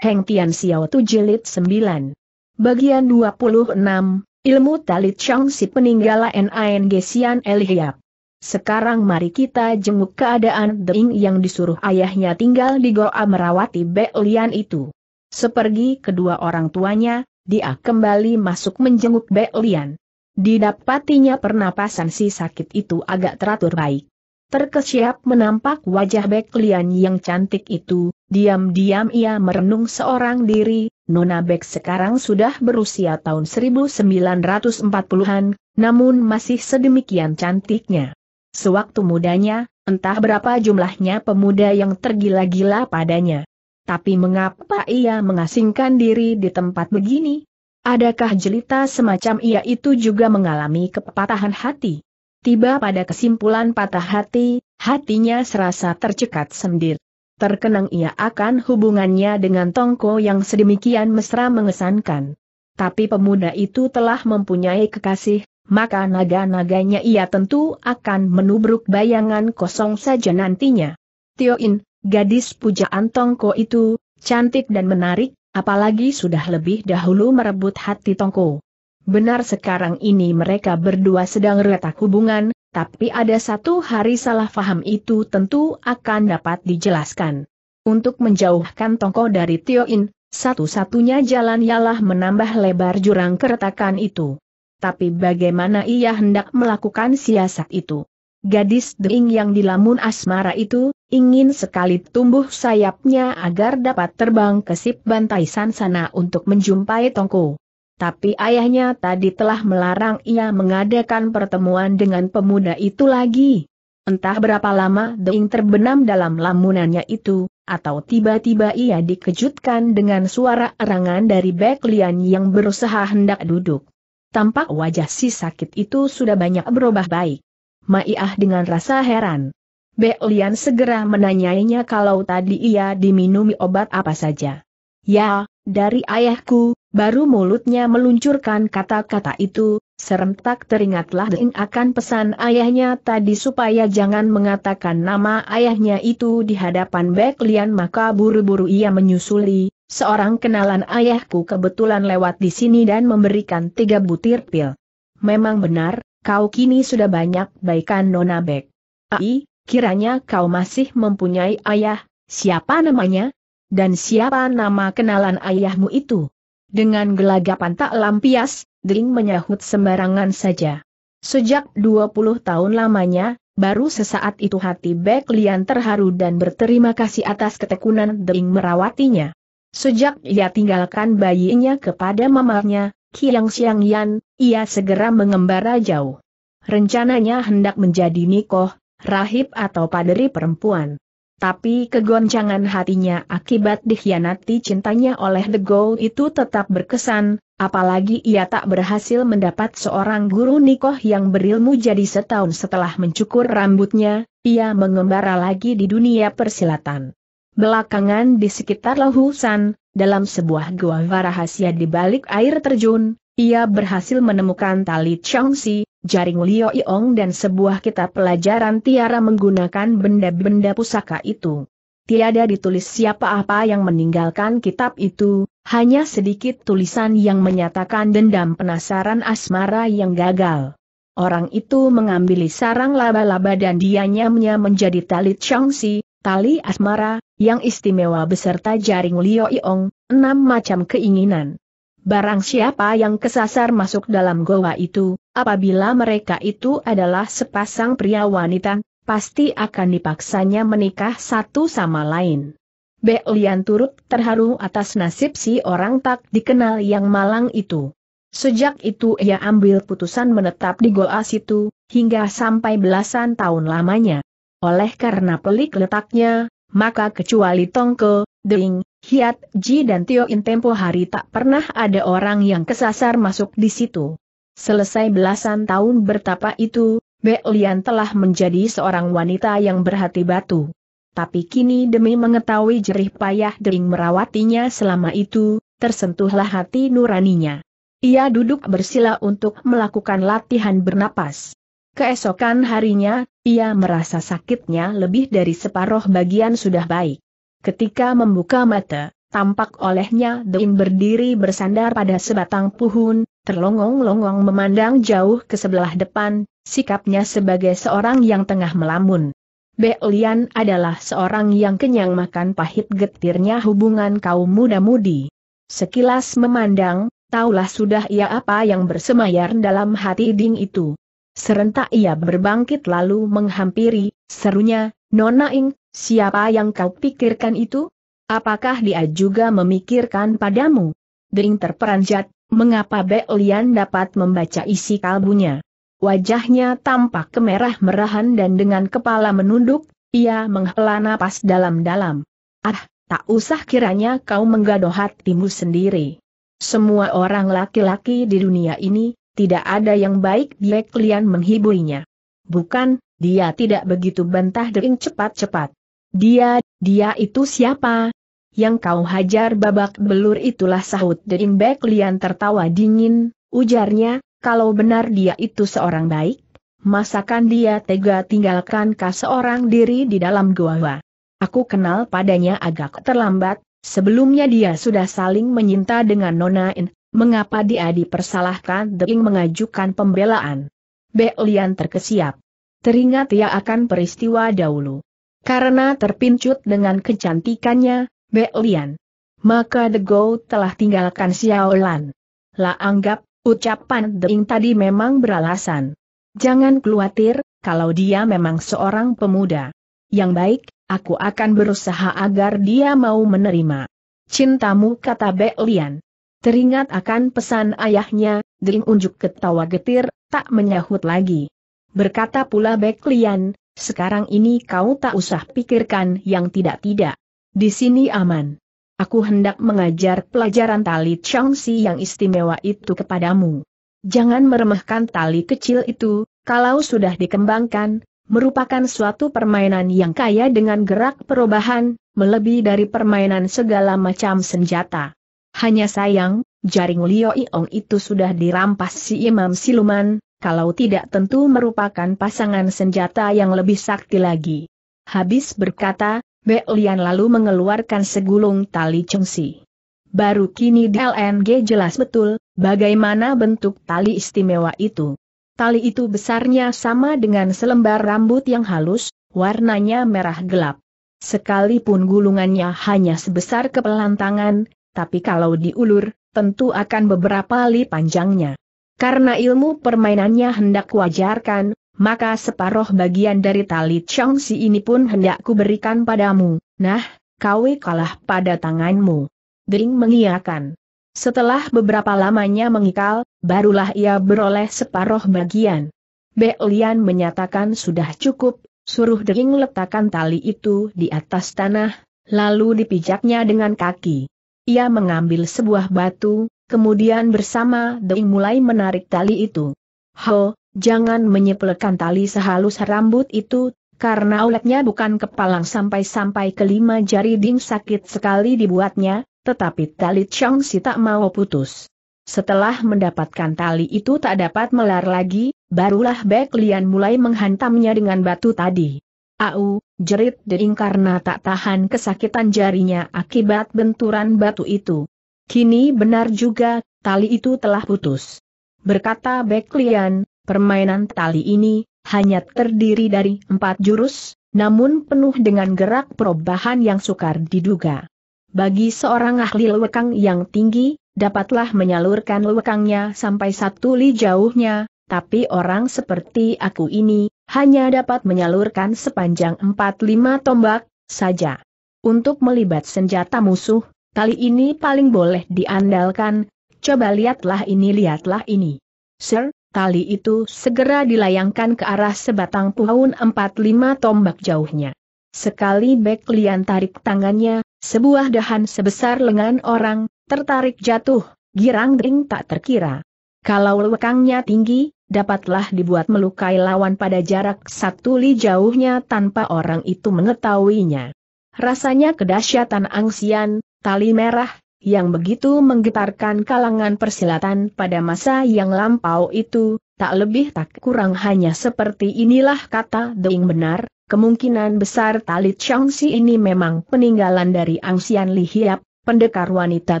Heng Tian Xiao Tu Jilid 9. Bagian 26, Ilmu Talit Shangsi Peninggalan N.A.N. Gesian Elihiap. Sekarang mari kita jenguk keadaan Dering yang disuruh ayahnya tinggal di Goa merawati Lian itu. Sepergi kedua orang tuanya, dia kembali masuk menjenguk Lian. Didapatinya pernapasan si sakit itu agak teratur baik. Terkesiap menampak wajah Beklian yang cantik itu, diam-diam ia merenung seorang diri, Nona Bek sekarang sudah berusia tahun 1940-an, namun masih sedemikian cantiknya. Sewaktu mudanya, entah berapa jumlahnya pemuda yang tergila-gila padanya. Tapi mengapa ia mengasingkan diri di tempat begini? Adakah jelita semacam ia itu juga mengalami kepatahan hati? tiba pada kesimpulan patah hati, hatinya serasa tercekat sendir. Terkenang ia akan hubungannya dengan Tongko yang sedemikian mesra mengesankan. Tapi pemuda itu telah mempunyai kekasih, maka naga-naganya ia tentu akan menubruk bayangan kosong saja nantinya. Tioin, gadis pujaan Tongko itu, cantik dan menarik, apalagi sudah lebih dahulu merebut hati Tongko. Benar sekarang ini mereka berdua sedang retak hubungan, tapi ada satu hari salah faham itu tentu akan dapat dijelaskan. Untuk menjauhkan Tongko dari Tioin, satu-satunya jalan ialah menambah lebar jurang keretakan itu. Tapi bagaimana ia hendak melakukan siasat itu? Gadis Deing yang dilamun asmara itu, ingin sekali tumbuh sayapnya agar dapat terbang ke sip bantai sana untuk menjumpai Tongko tapi ayahnya tadi telah melarang ia mengadakan pertemuan dengan pemuda itu lagi. Entah berapa lama Deing terbenam dalam lamunannya itu, atau tiba-tiba ia dikejutkan dengan suara erangan dari Beklian yang berusaha hendak duduk. Tampak wajah si sakit itu sudah banyak berubah baik. Maiah dengan rasa heran. Beklian segera menanyainya kalau tadi ia diminumi obat apa saja. Ya, dari ayahku, Baru mulutnya meluncurkan kata-kata itu, serentak teringatlah Deng akan pesan ayahnya tadi supaya jangan mengatakan nama ayahnya itu di hadapan Bek Lian maka buru-buru ia menyusuli, seorang kenalan ayahku kebetulan lewat di sini dan memberikan tiga butir pil. Memang benar, kau kini sudah banyak baikan Nona Bek. Ai, kiranya kau masih mempunyai ayah, siapa namanya? Dan siapa nama kenalan ayahmu itu? Dengan gelagapan tak lampias, Ding menyahut sembarangan saja. Sejak 20 tahun lamanya, baru sesaat itu hati Bek Lian terharu dan berterima kasih atas ketekunan Ding merawatinya. Sejak ia tinggalkan bayinya kepada mamanya, Kiang Xiang Yan, ia segera mengembara jauh. Rencananya hendak menjadi nikoh, rahib atau paderi perempuan. Tapi kegoncangan hatinya akibat dikhianati cintanya oleh The Gold itu tetap berkesan, apalagi ia tak berhasil mendapat seorang guru nikoh yang berilmu jadi setahun setelah mencukur rambutnya, ia mengembara lagi di dunia persilatan. Belakangan di sekitar Lohusan, dalam sebuah gua rahasia di balik air terjun, ia berhasil menemukan tali Chongsi, jaring Lio Iong dan sebuah kitab pelajaran Tiara menggunakan benda-benda pusaka itu. Tiada ditulis siapa-apa yang meninggalkan kitab itu, hanya sedikit tulisan yang menyatakan dendam penasaran asmara yang gagal. Orang itu mengambil sarang laba-laba dan dianyamnya menjadi tali changsi, tali asmara, yang istimewa beserta jaring Lio Iong, enam macam keinginan. Barang siapa yang kesasar masuk dalam goa itu, apabila mereka itu adalah sepasang pria wanita, pasti akan dipaksanya menikah satu sama lain. Belian turut terharu atas nasib si orang tak dikenal yang malang itu. Sejak itu ia ambil putusan menetap di goa situ, hingga sampai belasan tahun lamanya. Oleh karena pelik letaknya, maka kecuali Tongke, Ding, Hiat Ji dan Tio In tempo hari tak pernah ada orang yang kesasar masuk di situ. Selesai belasan tahun bertapa itu, Be Lian telah menjadi seorang wanita yang berhati batu. Tapi kini demi mengetahui jerih payah dering merawatinya selama itu, tersentuhlah hati nuraninya. Ia duduk bersila untuk melakukan latihan bernapas. Keesokan harinya, ia merasa sakitnya lebih dari separuh bagian sudah baik. Ketika membuka mata, tampak olehnya Doin berdiri bersandar pada sebatang puhun, terlongong-longong memandang jauh ke sebelah depan, sikapnya sebagai seorang yang tengah melamun. Beolian adalah seorang yang kenyang makan pahit getirnya hubungan kaum muda-mudi. Sekilas memandang, taulah sudah ia apa yang bersemayar dalam hati Ding itu. Serentak ia berbangkit lalu menghampiri, serunya, Nona Ing, Siapa yang kau pikirkan itu? Apakah dia juga memikirkan padamu? Dering terperanjat, mengapa Beolian dapat membaca isi kalbunya. Wajahnya tampak kemerah-merahan dan dengan kepala menunduk, ia menghela napas dalam-dalam. Ah, tak usah kiranya kau menggadoh hatimu sendiri. Semua orang laki-laki di dunia ini, tidak ada yang baik Beolian menghiburnya. Bukan, dia tidak begitu bantah Dering cepat-cepat. Dia, dia itu siapa? Yang kau hajar babak belur itulah sahut Dering Bek Lian tertawa dingin, ujarnya, kalau benar dia itu seorang baik, masakan dia tega tinggalkan kah seorang diri di dalam gua. Aku kenal padanya agak terlambat, sebelumnya dia sudah saling menyinta dengan Nona In, mengapa dia dipersalahkan Dering mengajukan pembelaan. Bek Lian terkesiap. Teringat ia akan peristiwa dahulu. Karena terpincut dengan kecantikannya, Be Lian. Maka The Go telah tinggalkan Xiaolan. La anggap, ucapan Deing tadi memang beralasan. Jangan khawatir, kalau dia memang seorang pemuda. Yang baik, aku akan berusaha agar dia mau menerima. Cintamu kata Be Lian. Teringat akan pesan ayahnya, Deing unjuk ketawa getir, tak menyahut lagi. Berkata pula Be Lian, sekarang ini kau tak usah pikirkan yang tidak-tidak. Di sini aman. Aku hendak mengajar pelajaran tali Changsi yang istimewa itu kepadamu. Jangan meremehkan tali kecil itu, kalau sudah dikembangkan, merupakan suatu permainan yang kaya dengan gerak perubahan, melebihi dari permainan segala macam senjata. Hanya sayang, jaring Lio Iong itu sudah dirampas si imam siluman, kalau tidak tentu merupakan pasangan senjata yang lebih sakti lagi. Habis berkata, Belian lalu mengeluarkan segulung tali cengsi. Baru kini DLNG jelas betul, bagaimana bentuk tali istimewa itu. Tali itu besarnya sama dengan selembar rambut yang halus, warnanya merah gelap. Sekalipun gulungannya hanya sebesar kepelantangan, tapi kalau diulur, tentu akan beberapa li panjangnya. Karena ilmu permainannya hendak kuajarkan, maka separoh bagian dari tali Changsi ini pun hendak kuberikan padamu. Nah, kau kalah pada tanganmu. Dering mengiakan. Setelah beberapa lamanya mengikal, barulah ia beroleh separoh bagian. Belian menyatakan sudah cukup, suruh Dering letakkan tali itu di atas tanah, lalu dipijaknya dengan kaki. Ia mengambil sebuah batu, Kemudian bersama Deng mulai menarik tali itu. Ho, jangan menyepelekan tali sehalus rambut itu, karena ulatnya bukan kepalang sampai-sampai kelima jari ding sakit sekali dibuatnya, tetapi tali Si tak mau putus. Setelah mendapatkan tali itu tak dapat melar lagi, barulah Bek Lian mulai menghantamnya dengan batu tadi. Au, jerit Deng karena tak tahan kesakitan jarinya akibat benturan batu itu. Kini benar juga, tali itu telah putus. Berkata Beklian, permainan tali ini hanya terdiri dari empat jurus, namun penuh dengan gerak perubahan yang sukar diduga. Bagi seorang ahli lewekang yang tinggi, dapatlah menyalurkan lewekangnya sampai satu li jauhnya, tapi orang seperti aku ini, hanya dapat menyalurkan sepanjang empat lima tombak, saja. Untuk melibat senjata musuh, Tali ini paling boleh diandalkan, coba lihatlah ini lihatlah ini. Sir, tali itu segera dilayangkan ke arah sebatang puhaun lima tombak jauhnya. Sekali Bek Lian tarik tangannya, sebuah dahan sebesar lengan orang, tertarik jatuh, girang ring tak terkira. Kalau lekangnya tinggi, dapatlah dibuat melukai lawan pada jarak satu li jauhnya tanpa orang itu mengetahuinya. Rasanya kedahsyatan angsian, tali merah, yang begitu menggetarkan kalangan persilatan pada masa yang lampau itu, tak lebih tak kurang hanya seperti inilah kata Deing benar, kemungkinan besar tali Changsi ini memang peninggalan dari Angsian Li Hiap, pendekar wanita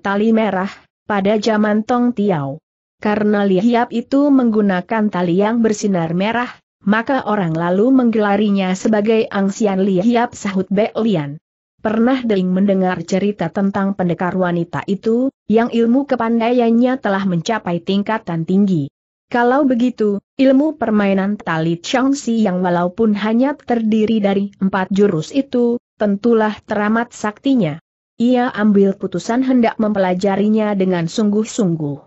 tali merah, pada zaman Tong Tiao. Karena Li Hiap itu menggunakan tali yang bersinar merah, maka orang lalu menggelarinya sebagai Angsian Li Hiap sahut Be Lian pernah Deng mendengar cerita tentang pendekar wanita itu, yang ilmu kepandaiannya telah mencapai tingkatan tinggi. Kalau begitu, ilmu permainan tali Chongsi yang walaupun hanya terdiri dari empat jurus itu, tentulah teramat saktinya. Ia ambil putusan hendak mempelajarinya dengan sungguh-sungguh.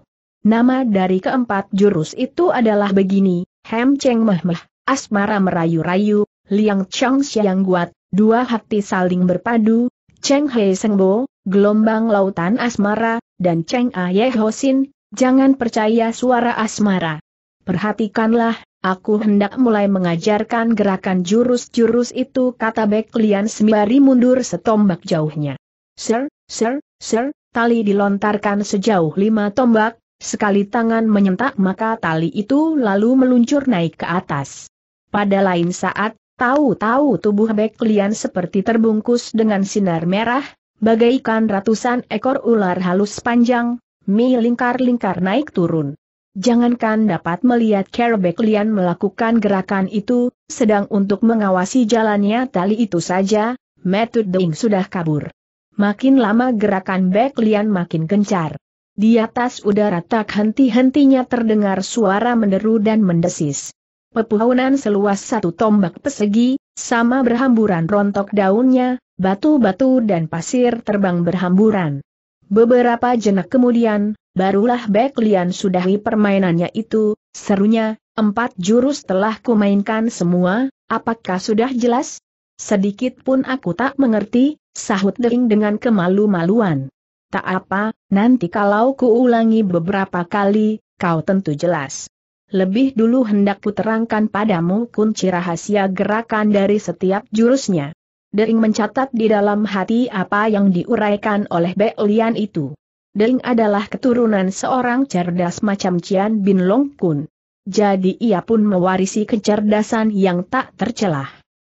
Nama dari keempat jurus itu adalah begini, Hem Cheng Meh Meh, Asmara Merayu-Rayu, Liang Chong Xiang Guat, Dua hati saling berpadu, Cheng Hei Sengbo, gelombang lautan asmara, dan Cheng Aye Hosin, jangan percaya suara asmara. Perhatikanlah, aku hendak mulai mengajarkan gerakan jurus-jurus itu kata Bek Lian sembari mundur setombak jauhnya. Sir, sir, sir, tali dilontarkan sejauh lima tombak, Sekali tangan menyentak maka tali itu lalu meluncur naik ke atas. Pada lain saat, Tahu-tahu tubuh Beklian seperti terbungkus dengan sinar merah, bagaikan ratusan ekor ular halus panjang, mi lingkar-lingkar naik turun. Jangankan dapat melihat Kerbek Lian melakukan gerakan itu, sedang untuk mengawasi jalannya tali itu saja, Metut Deng sudah kabur. Makin lama gerakan Beklian makin gencar. Di atas udara tak henti-hentinya terdengar suara menderu dan mendesis pepohonan seluas satu tombak persegi, sama berhamburan rontok daunnya, batu-batu dan pasir terbang berhamburan. Beberapa jenak kemudian, barulah Lian sudahi permainannya itu, serunya, empat jurus telah kumainkan semua, apakah sudah jelas? Sedikit pun aku tak mengerti, sahut Dering dengan kemalu-maluan. Tak apa, nanti kalau kuulangi beberapa kali, kau tentu jelas lebih dulu hendak kuterangkan padamu kunci rahasia gerakan dari setiap jurusnya. Dering mencatat di dalam hati apa yang diuraikan oleh Lian itu. Dering adalah keturunan seorang cerdas macam Cian Bin Long Kun. Jadi ia pun mewarisi kecerdasan yang tak tercelah.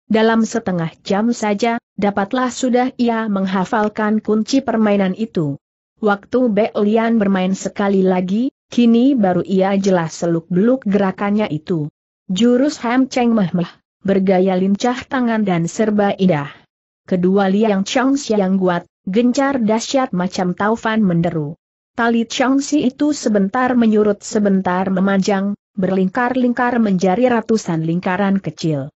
Dalam setengah jam saja, dapatlah sudah ia menghafalkan kunci permainan itu. Waktu Be Lian bermain sekali lagi, Kini baru ia jelas seluk-beluk gerakannya itu. Jurus Ham Cheng Meh Meh, bergaya lincah tangan dan serba indah. Kedua liang Chang yang kuat, gencar dahsyat macam taufan menderu. Tali Chang itu sebentar menyurut sebentar memanjang, berlingkar-lingkar menjadi ratusan lingkaran kecil.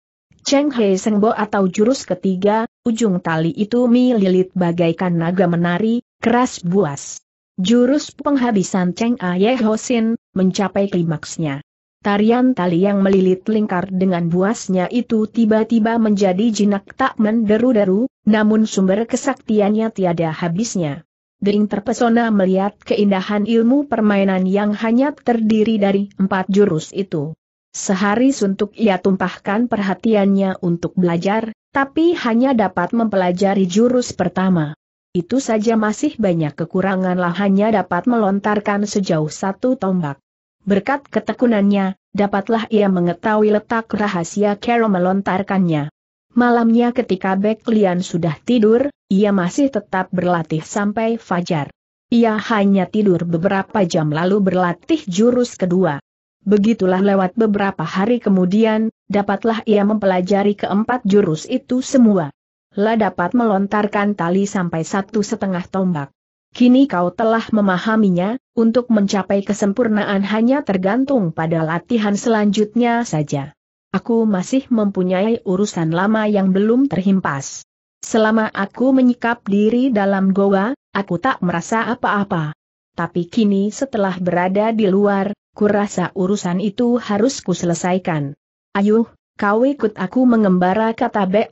Cheng Seng Bo atau jurus ketiga, ujung tali itu mililit bagaikan naga menari, keras buas. Jurus penghabisan Cheng Aye Hosin, mencapai klimaksnya. Tarian tali yang melilit lingkar dengan buasnya itu tiba-tiba menjadi jinak tak menderu-deru, namun sumber kesaktiannya tiada habisnya. Dering terpesona melihat keindahan ilmu permainan yang hanya terdiri dari empat jurus itu. Sehari suntuk ia tumpahkan perhatiannya untuk belajar, tapi hanya dapat mempelajari jurus pertama. Itu saja masih banyak kekuranganlah hanya dapat melontarkan sejauh satu tombak. Berkat ketekunannya, dapatlah ia mengetahui letak rahasia Kero melontarkannya. Malamnya ketika Bek Lian sudah tidur, ia masih tetap berlatih sampai fajar. Ia hanya tidur beberapa jam lalu berlatih jurus kedua. Begitulah lewat beberapa hari kemudian, dapatlah ia mempelajari keempat jurus itu semua lah dapat melontarkan tali sampai satu setengah tombak. Kini kau telah memahaminya, untuk mencapai kesempurnaan hanya tergantung pada latihan selanjutnya saja. Aku masih mempunyai urusan lama yang belum terhimpas. Selama aku menyikap diri dalam goa, aku tak merasa apa-apa. Tapi kini setelah berada di luar, kurasa urusan itu harus kuselesaikan. Ayuh, kau ikut aku mengembara kata Bek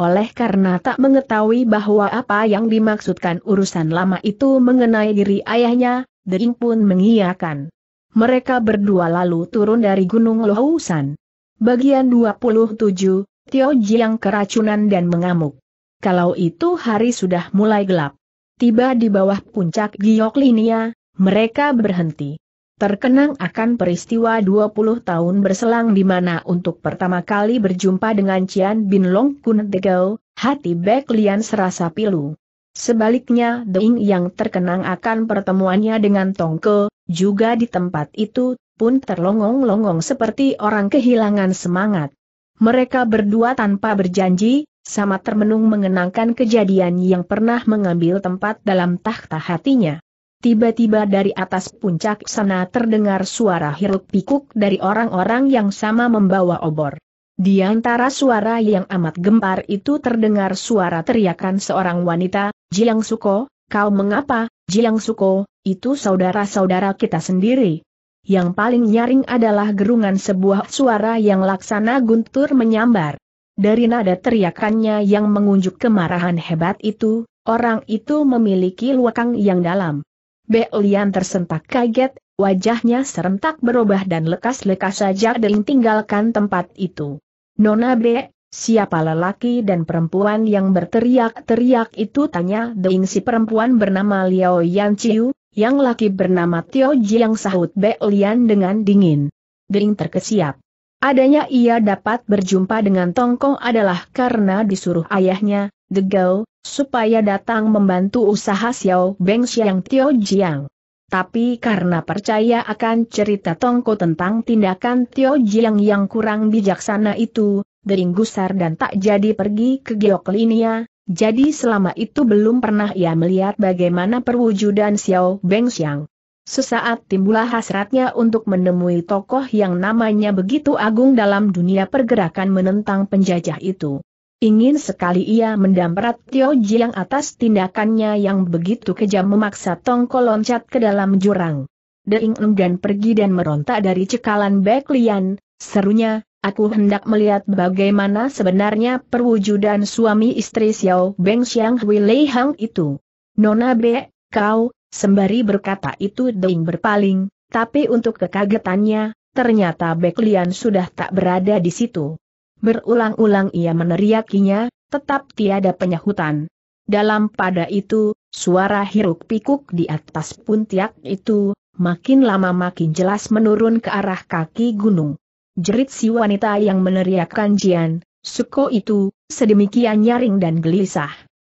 oleh karena tak mengetahui bahwa apa yang dimaksudkan urusan lama itu mengenai diri ayahnya, Dering pun mengiyakan. Mereka berdua lalu turun dari Gunung Lohusan. Bagian 27, Tio Jiang keracunan dan mengamuk. Kalau itu hari sudah mulai gelap. Tiba di bawah puncak Gioklinia, mereka berhenti terkenang akan peristiwa 20 tahun berselang di mana untuk pertama kali berjumpa dengan Cian Bin Long Kun Degau, hati Bek Lian serasa pilu. Sebaliknya Deing yang terkenang akan pertemuannya dengan Tongke, juga di tempat itu, pun terlongong-longong seperti orang kehilangan semangat. Mereka berdua tanpa berjanji, sama termenung mengenangkan kejadian yang pernah mengambil tempat dalam tahta hatinya. Tiba-tiba dari atas puncak sana terdengar suara hiruk pikuk dari orang-orang yang sama membawa obor. Di antara suara yang amat gempar itu terdengar suara teriakan seorang wanita, Jiang Suko, kau mengapa, Jiang Suko, itu saudara-saudara kita sendiri. Yang paling nyaring adalah gerungan sebuah suara yang laksana guntur menyambar. Dari nada teriakannya yang mengunjuk kemarahan hebat itu, orang itu memiliki luakang yang dalam. Belian tersentak kaget, wajahnya serentak berubah dan lekas-lekas saja Deng tinggalkan tempat itu. Nona B, siapa lelaki dan perempuan yang berteriak-teriak itu tanya Deng si perempuan bernama Liao Yan Chiu, yang laki bernama Tio Jiang sahut Belian dengan dingin. Deng terkesiap. Adanya ia dapat berjumpa dengan Tongkong adalah karena disuruh ayahnya, Degau, supaya datang membantu usaha Xiao Beng Xiang Tio Jiang. Tapi karena percaya akan cerita Tongko tentang tindakan Tio Jiang yang kurang bijaksana itu, Dering gusar dan tak jadi pergi ke Geoklinia, jadi selama itu belum pernah ia melihat bagaimana perwujudan Xiao Beng Xiang. Sesaat timbullah hasratnya untuk menemui tokoh yang namanya begitu agung dalam dunia pergerakan menentang penjajah itu. Ingin sekali ia mendamprat Tio Jiang atas tindakannya yang begitu kejam memaksa Tongko loncat ke dalam jurang. Deing enggan pergi dan merontak dari cekalan Bek Lian, serunya, aku hendak melihat bagaimana sebenarnya perwujudan suami istri Xiao Beng Xiang Hui Lei Hang itu. Nona B, kau, sembari berkata itu Deing berpaling, tapi untuk kekagetannya, ternyata Bek Lian sudah tak berada di situ. Berulang-ulang ia meneriakinya, tetap tiada penyahutan. Dalam pada itu, suara hiruk pikuk di atas puntiak itu, makin lama makin jelas menurun ke arah kaki gunung. Jerit si wanita yang meneriakkan Jian, Suko itu, sedemikian nyaring dan gelisah.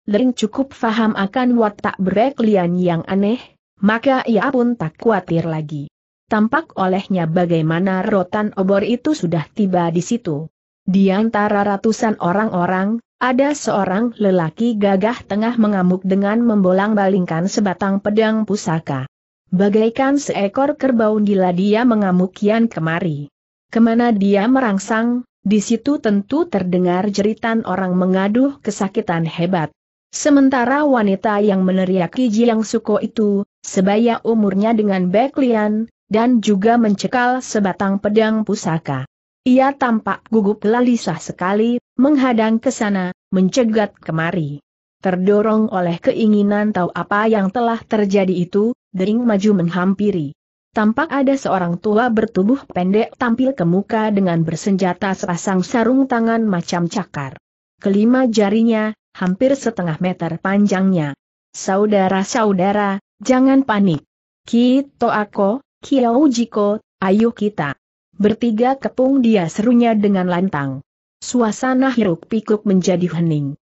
Lering cukup faham akan watak bereklian yang aneh, maka ia pun tak khawatir lagi. Tampak olehnya bagaimana rotan obor itu sudah tiba di situ. Di antara ratusan orang-orang, ada seorang lelaki gagah tengah mengamuk dengan membolang-balingkan sebatang pedang pusaka. Bagaikan seekor kerbau gila dia mengamukian kemari. Kemana dia merangsang, di situ tentu terdengar jeritan orang mengaduh kesakitan hebat. Sementara wanita yang meneriaki Jiang Suko itu, sebaya umurnya dengan Beklian, dan juga mencekal sebatang pedang pusaka. Ia tampak gugup lalisah sekali, menghadang ke sana, mencegat kemari. Terdorong oleh keinginan tahu apa yang telah terjadi itu, Dering maju menghampiri. Tampak ada seorang tua bertubuh pendek tampil ke muka dengan bersenjata sepasang sarung tangan macam cakar. Kelima jarinya, hampir setengah meter panjangnya. Saudara-saudara, jangan panik. Kito ako, Kiaujiko, ayo kita. Bertiga kepung dia serunya dengan lantang. Suasana hiruk pikuk menjadi hening.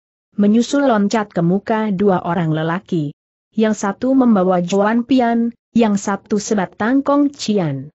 Menyusul loncat ke muka dua orang lelaki. Yang satu membawa Joan Pian, yang satu sebatang Kong Cian.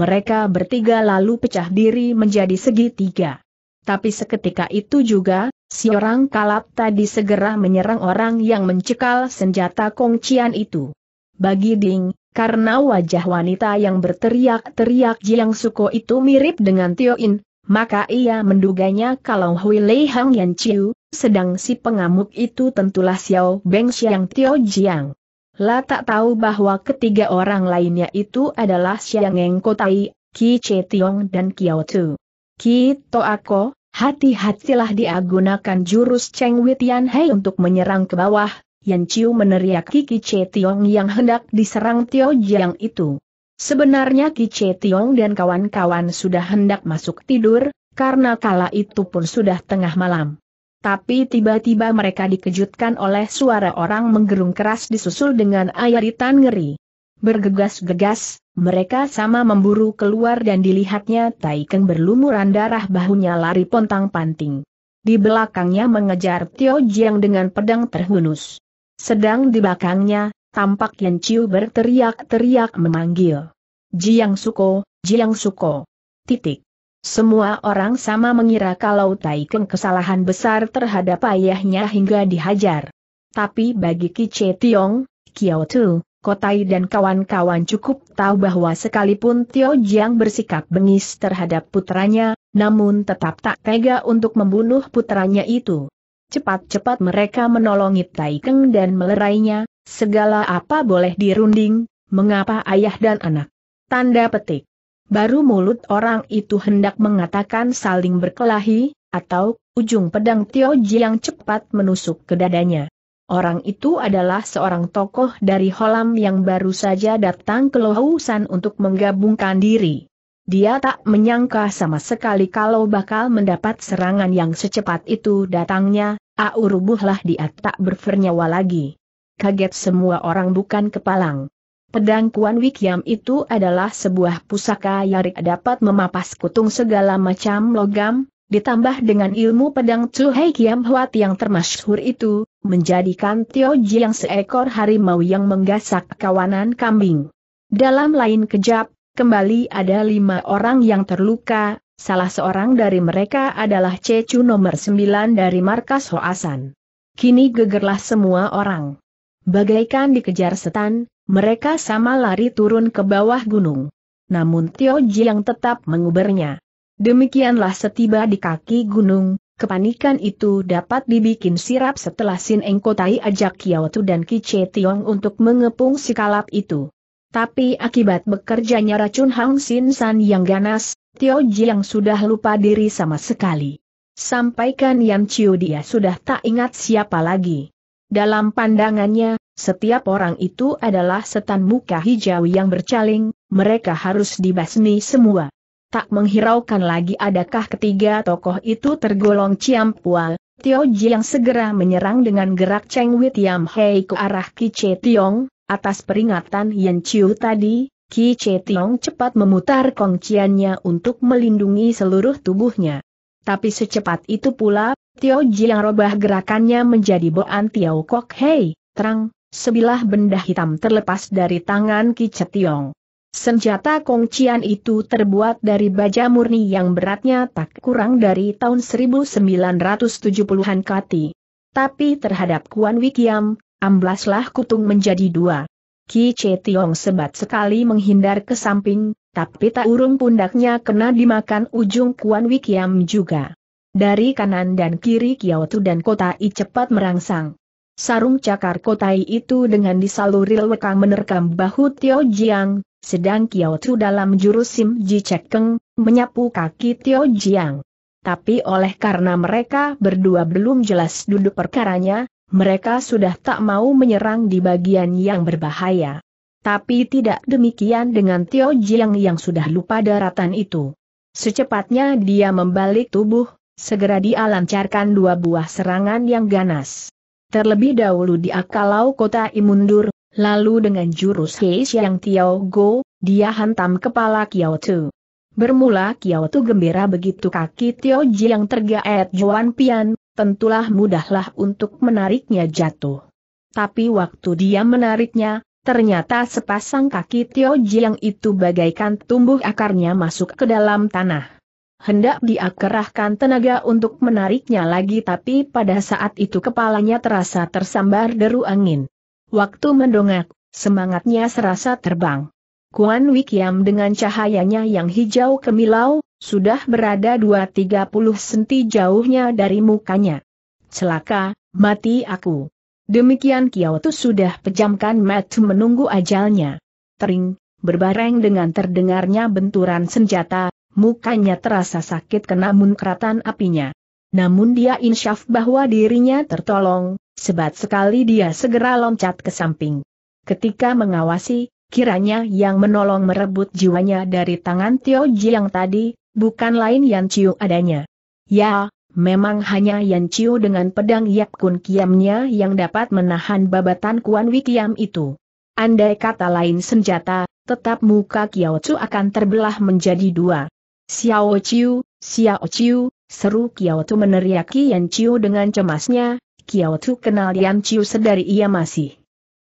Mereka bertiga lalu pecah diri menjadi segitiga. Tapi seketika itu juga, si orang kalap tadi segera menyerang orang yang mencekal senjata Kong Cian itu. Bagi Ding, karena wajah wanita yang berteriak-teriak Jiang Suko itu mirip dengan Tio In, maka ia menduganya kalau Hui Lei Hang Yan Chiu, sedang si pengamuk itu tentulah Xiao Beng Xiang Tio Jiang. La tak tahu bahwa ketiga orang lainnya itu adalah Xiang Eng Kotai, Ki Che Tiong dan Kiao Tu. Ki Toako, hati-hatilah dia gunakan jurus Cheng Tian Hei untuk menyerang ke bawah, Yan Chiu meneriaki Che Tiong yang hendak diserang Tio Jiang itu. Sebenarnya Che Tiong dan kawan-kawan sudah hendak masuk tidur, karena kala itu pun sudah tengah malam. Tapi tiba-tiba mereka dikejutkan oleh suara orang menggerung keras disusul dengan ayaritan ngeri. Bergegas-gegas, mereka sama memburu keluar dan dilihatnya Taikeng berlumuran darah bahunya lari pontang-panting. Di belakangnya mengejar Tio Jiang dengan pedang terhunus. Sedang di belakangnya, tampak Yan Chiu berteriak-teriak memanggil. Jiang Suko, Jiang Suko. Titik. Semua orang sama mengira kalau Tai Keng kesalahan besar terhadap ayahnya hingga dihajar. Tapi bagi Ki Che Tiong, Kiao Tu, Kotai dan kawan-kawan cukup tahu bahwa sekalipun Tio Jiang bersikap bengis terhadap putranya, namun tetap tak tega untuk membunuh putranya itu. Cepat-cepat mereka menolongi Taikeng dan melerainya, segala apa boleh dirunding, mengapa ayah dan anak. Tanda petik. Baru mulut orang itu hendak mengatakan saling berkelahi, atau ujung pedang Tio Jiang cepat menusuk ke dadanya. Orang itu adalah seorang tokoh dari Holam yang baru saja datang ke Lohusan untuk menggabungkan diri. Dia tak menyangka sama sekali kalau bakal mendapat serangan yang secepat itu datangnya, au rubuhlah dia tak bernyawa lagi. Kaget semua orang bukan kepalang. Pedang Kuan Wikiam itu adalah sebuah pusaka yang dapat memapas kutung segala macam logam, ditambah dengan ilmu pedang Chu Hei Kiam Huat yang termasyhur itu, menjadikan Tio yang seekor harimau yang menggasak kawanan kambing. Dalam lain kejap, Kembali ada lima orang yang terluka, salah seorang dari mereka adalah Cecu nomor sembilan dari markas Hoasan. Kini gegerlah semua orang. Bagaikan dikejar setan, mereka sama lari turun ke bawah gunung. Namun Tio yang tetap mengubernya. Demikianlah setiba di kaki gunung, Kepanikan itu dapat dibikin sirap setelah Sin Engkotai ajak Tu dan Kice Tiong untuk mengepung si kalap itu. Tapi akibat bekerjanya racun Hang Sin San yang ganas, Tio Ji yang sudah lupa diri sama sekali. Sampaikan Yan Chiu dia sudah tak ingat siapa lagi. Dalam pandangannya, setiap orang itu adalah setan muka hijau yang bercaling, mereka harus dibasmi semua. Tak menghiraukan lagi adakah ketiga tokoh itu tergolong Pua, Tio Ji yang segera menyerang dengan gerak Cheng Wei Tiam Hei ke arah Che Tiong, Atas peringatan Yan Chiu tadi, Ki Che Tiong cepat memutar kongciannya untuk melindungi seluruh tubuhnya. Tapi secepat itu pula, Tio Jiang robah gerakannya menjadi boan Tiao Kok Hei, terang, sebilah benda hitam terlepas dari tangan Ki Che Tiong. Senjata kongcian itu terbuat dari baja murni yang beratnya tak kurang dari tahun 1970-an kati. Tapi terhadap Kuan Wikiam, amblaslah kutung menjadi dua. Ki Che Tiong sebat sekali menghindar ke samping, tapi tak urung pundaknya kena dimakan ujung Kuan Wikiam juga. Dari kanan dan kiri Tu dan Kota I cepat merangsang. Sarung cakar Kotai itu dengan disaluri lekang menerkam bahu Tio Jiang, sedang Tu dalam jurus Sim Ji Cekeng, menyapu kaki Tio Jiang. Tapi oleh karena mereka berdua belum jelas duduk perkaranya, mereka sudah tak mau menyerang di bagian yang berbahaya. Tapi tidak demikian dengan Tio Jiang yang sudah lupa daratan itu. Secepatnya dia membalik tubuh, segera dia lancarkan dua buah serangan yang ganas. Terlebih dahulu dia kalau kota imundur, lalu dengan jurus Hei yang Tiao Go, dia hantam kepala Kiao Tu. Bermula Kiao Tu gembira begitu kaki Tio Jiang tergaet Juan Pian, tentulah mudahlah untuk menariknya jatuh. Tapi waktu dia menariknya, ternyata sepasang kaki Tio Jiang itu bagaikan tumbuh akarnya masuk ke dalam tanah. Hendak diakerahkan tenaga untuk menariknya lagi tapi pada saat itu kepalanya terasa tersambar deru angin. Waktu mendongak, semangatnya serasa terbang. Kuan Wikiam dengan cahayanya yang hijau kemilau, sudah berada dua tiga puluh senti jauhnya dari mukanya. Celaka, mati aku. Demikian Kyoto sudah pejamkan mata menunggu ajalnya. Tering, berbareng dengan terdengarnya benturan senjata, mukanya terasa sakit kena munkratan apinya. Namun dia insyaf bahwa dirinya tertolong, sebat sekali dia segera loncat ke samping. Ketika mengawasi, kiranya yang menolong merebut jiwanya dari tangan Tio Ji yang tadi, bukan lain Yan Chiu adanya. Ya, memang hanya Yan Chiu dengan pedang Yap Kun Kiamnya yang dapat menahan babatan Kuan Wikiam itu. Andai kata lain senjata, tetap muka Kiao Chu akan terbelah menjadi dua. Xiao Chiu, Xiao Chiu, seru Kiao Chu meneriaki Yan Chiu dengan cemasnya, Kiao Chu kenal Yan Chiu sedari ia masih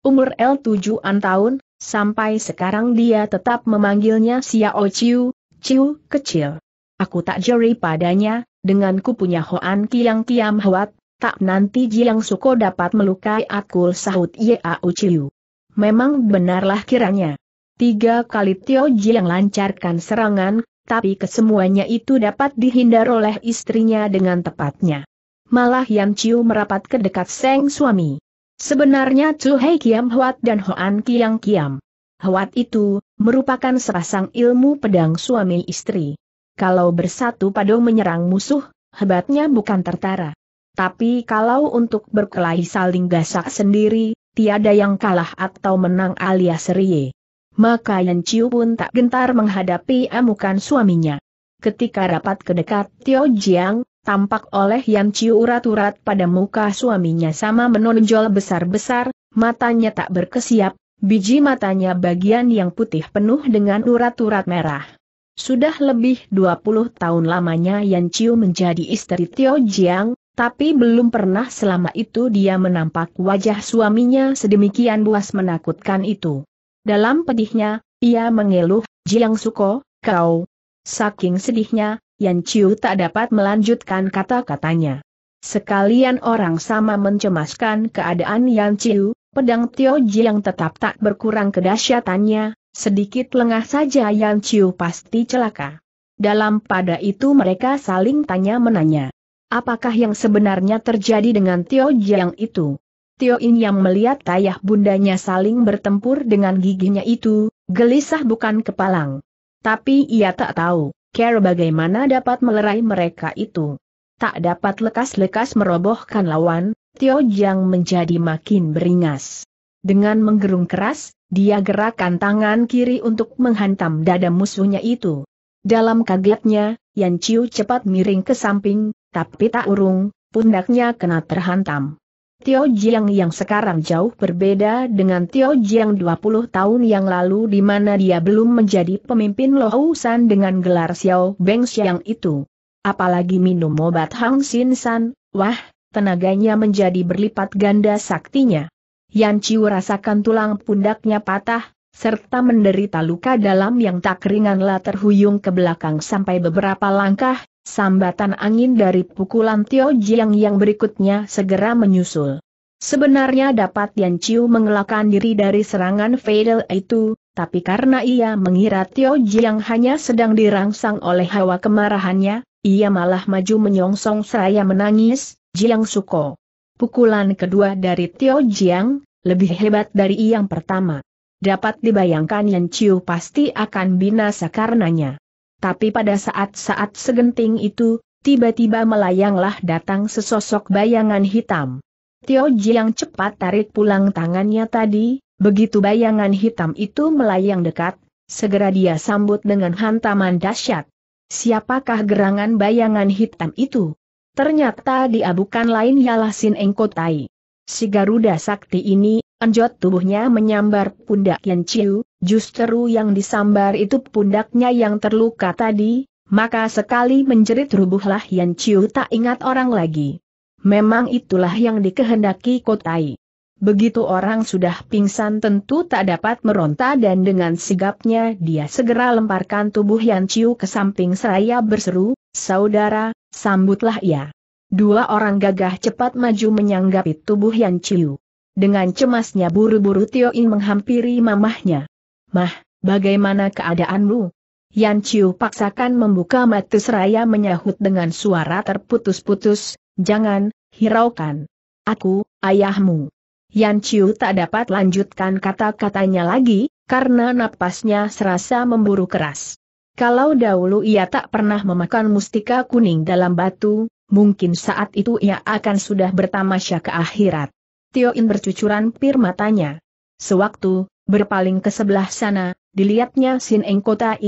umur L7an tahun, sampai sekarang dia tetap memanggilnya Xiao Chiu, Chiu kecil. Aku tak jeri padanya, denganku punya Hoan Kiang Kiam Huat, tak nanti Jiang Suko dapat melukai aku sahut Yeau Chiu. Memang benarlah kiranya. Tiga kali Tio Jiang lancarkan serangan, tapi kesemuanya itu dapat dihindar oleh istrinya dengan tepatnya. Malah Yan Chiu merapat ke dekat Seng suami. Sebenarnya Chu Hei Kiam Huat dan Hoan Kiang Kiam. Huat itu, merupakan sepasang ilmu pedang suami istri kalau bersatu padu menyerang musuh, hebatnya bukan tertara. Tapi kalau untuk berkelahi saling gasak sendiri, tiada yang kalah atau menang alias serie. Maka Yan Chiu pun tak gentar menghadapi amukan suaminya. Ketika rapat ke dekat Tio Jiang, tampak oleh Yan Chiu urat-urat pada muka suaminya sama menonjol besar-besar, matanya tak berkesiap, biji matanya bagian yang putih penuh dengan urat-urat merah. Sudah lebih 20 tahun lamanya Yan Chiu menjadi istri Tio Jiang, tapi belum pernah selama itu dia menampak wajah suaminya sedemikian buas menakutkan itu. Dalam pedihnya, ia mengeluh, Jiang Suko, kau. Saking sedihnya, Yan Chiu tak dapat melanjutkan kata-katanya. Sekalian orang sama mencemaskan keadaan Yan Chiu, pedang Tio Jiang tetap tak berkurang kedahsyatannya, Sedikit lengah saja Yang Ciu pasti celaka. Dalam pada itu mereka saling tanya-menanya. Apakah yang sebenarnya terjadi dengan Tio Jiang itu? Tio In yang melihat ayah bundanya saling bertempur dengan giginya itu, gelisah bukan kepalang. Tapi ia tak tahu, care bagaimana dapat melerai mereka itu. Tak dapat lekas-lekas merobohkan lawan, Tio Jiang menjadi makin beringas. Dengan menggerung keras, dia gerakan tangan kiri untuk menghantam dada musuhnya itu. Dalam kagetnya, Yan Chiu cepat miring ke samping, tapi tak urung, pundaknya kena terhantam. Tio Jiang yang sekarang jauh berbeda dengan Tio Jiang 20 tahun yang lalu di mana dia belum menjadi pemimpin Lohusan dengan gelar Xiao Beng Xiang itu. Apalagi minum obat Hang Sin San, wah, tenaganya menjadi berlipat ganda saktinya. Yan Chiu rasakan tulang pundaknya patah, serta menderita luka dalam yang tak ringanlah terhuyung ke belakang sampai beberapa langkah, sambatan angin dari pukulan Tio Jiang yang berikutnya segera menyusul. Sebenarnya dapat Yan Chiu mengelakkan diri dari serangan fatal itu, tapi karena ia mengira Tio Jiang hanya sedang dirangsang oleh hawa kemarahannya, ia malah maju menyongsong seraya menangis, Jiang Suko. Pukulan kedua dari Tio Jiang, lebih hebat dari yang pertama. Dapat dibayangkan Yan Chiu pasti akan binasa karenanya. Tapi pada saat-saat segenting itu, tiba-tiba melayanglah datang sesosok bayangan hitam. Tio yang cepat tarik pulang tangannya tadi, begitu bayangan hitam itu melayang dekat, segera dia sambut dengan hantaman dahsyat. Siapakah gerangan bayangan hitam itu? Ternyata dia bukan lain ialah Sin Engkotai. Si Garuda Sakti ini, enjot tubuhnya menyambar pundak Yan Chiu, justru yang disambar itu pundaknya yang terluka tadi, maka sekali menjerit rubuhlah Yan Chiu tak ingat orang lagi. Memang itulah yang dikehendaki Kotai. Begitu orang sudah pingsan tentu tak dapat meronta dan dengan sigapnya dia segera lemparkan tubuh Yan Chiu ke samping seraya berseru, Saudara, sambutlah ia. Dua orang gagah cepat maju menyanggapi tubuh Yan Chiu. Dengan cemasnya buru-buru Tio In menghampiri mamahnya. Mah, bagaimana keadaanmu? Yan Chiu paksakan membuka mata seraya menyahut dengan suara terputus-putus, jangan, hiraukan. Aku, ayahmu. Yan Chiu tak dapat lanjutkan kata-katanya lagi, karena napasnya serasa memburu keras. Kalau dahulu ia tak pernah memakan mustika kuning dalam batu, mungkin saat itu ia akan sudah bertamasya ke akhirat. Tioin bercucuran pir matanya. Sewaktu, berpaling ke sebelah sana, dilihatnya Sin Eng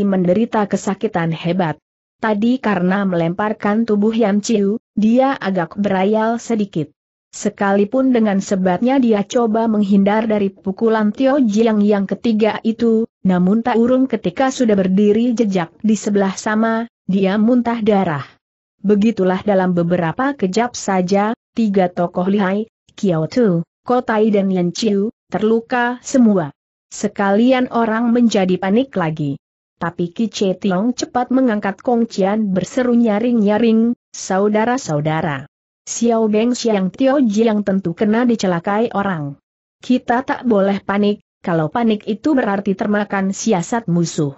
menderita kesakitan hebat. Tadi karena melemparkan tubuh Yam Chiu, dia agak berayal sedikit. Sekalipun dengan sebatnya dia coba menghindar dari pukulan Tio Jiang yang ketiga itu, namun tak urung ketika sudah berdiri jejak di sebelah sama, dia muntah darah. Begitulah dalam beberapa kejap saja, tiga tokoh lihai, Kiao Tu, Kotai dan Yan Chiu, terluka semua. Sekalian orang menjadi panik lagi. Tapi Kice Tiong cepat mengangkat kongcian berseru nyaring-nyaring, saudara-saudara. Xiao Beng Xiang Tio Jiang tentu kena dicelakai orang. Kita tak boleh panik, kalau panik itu berarti termakan siasat musuh.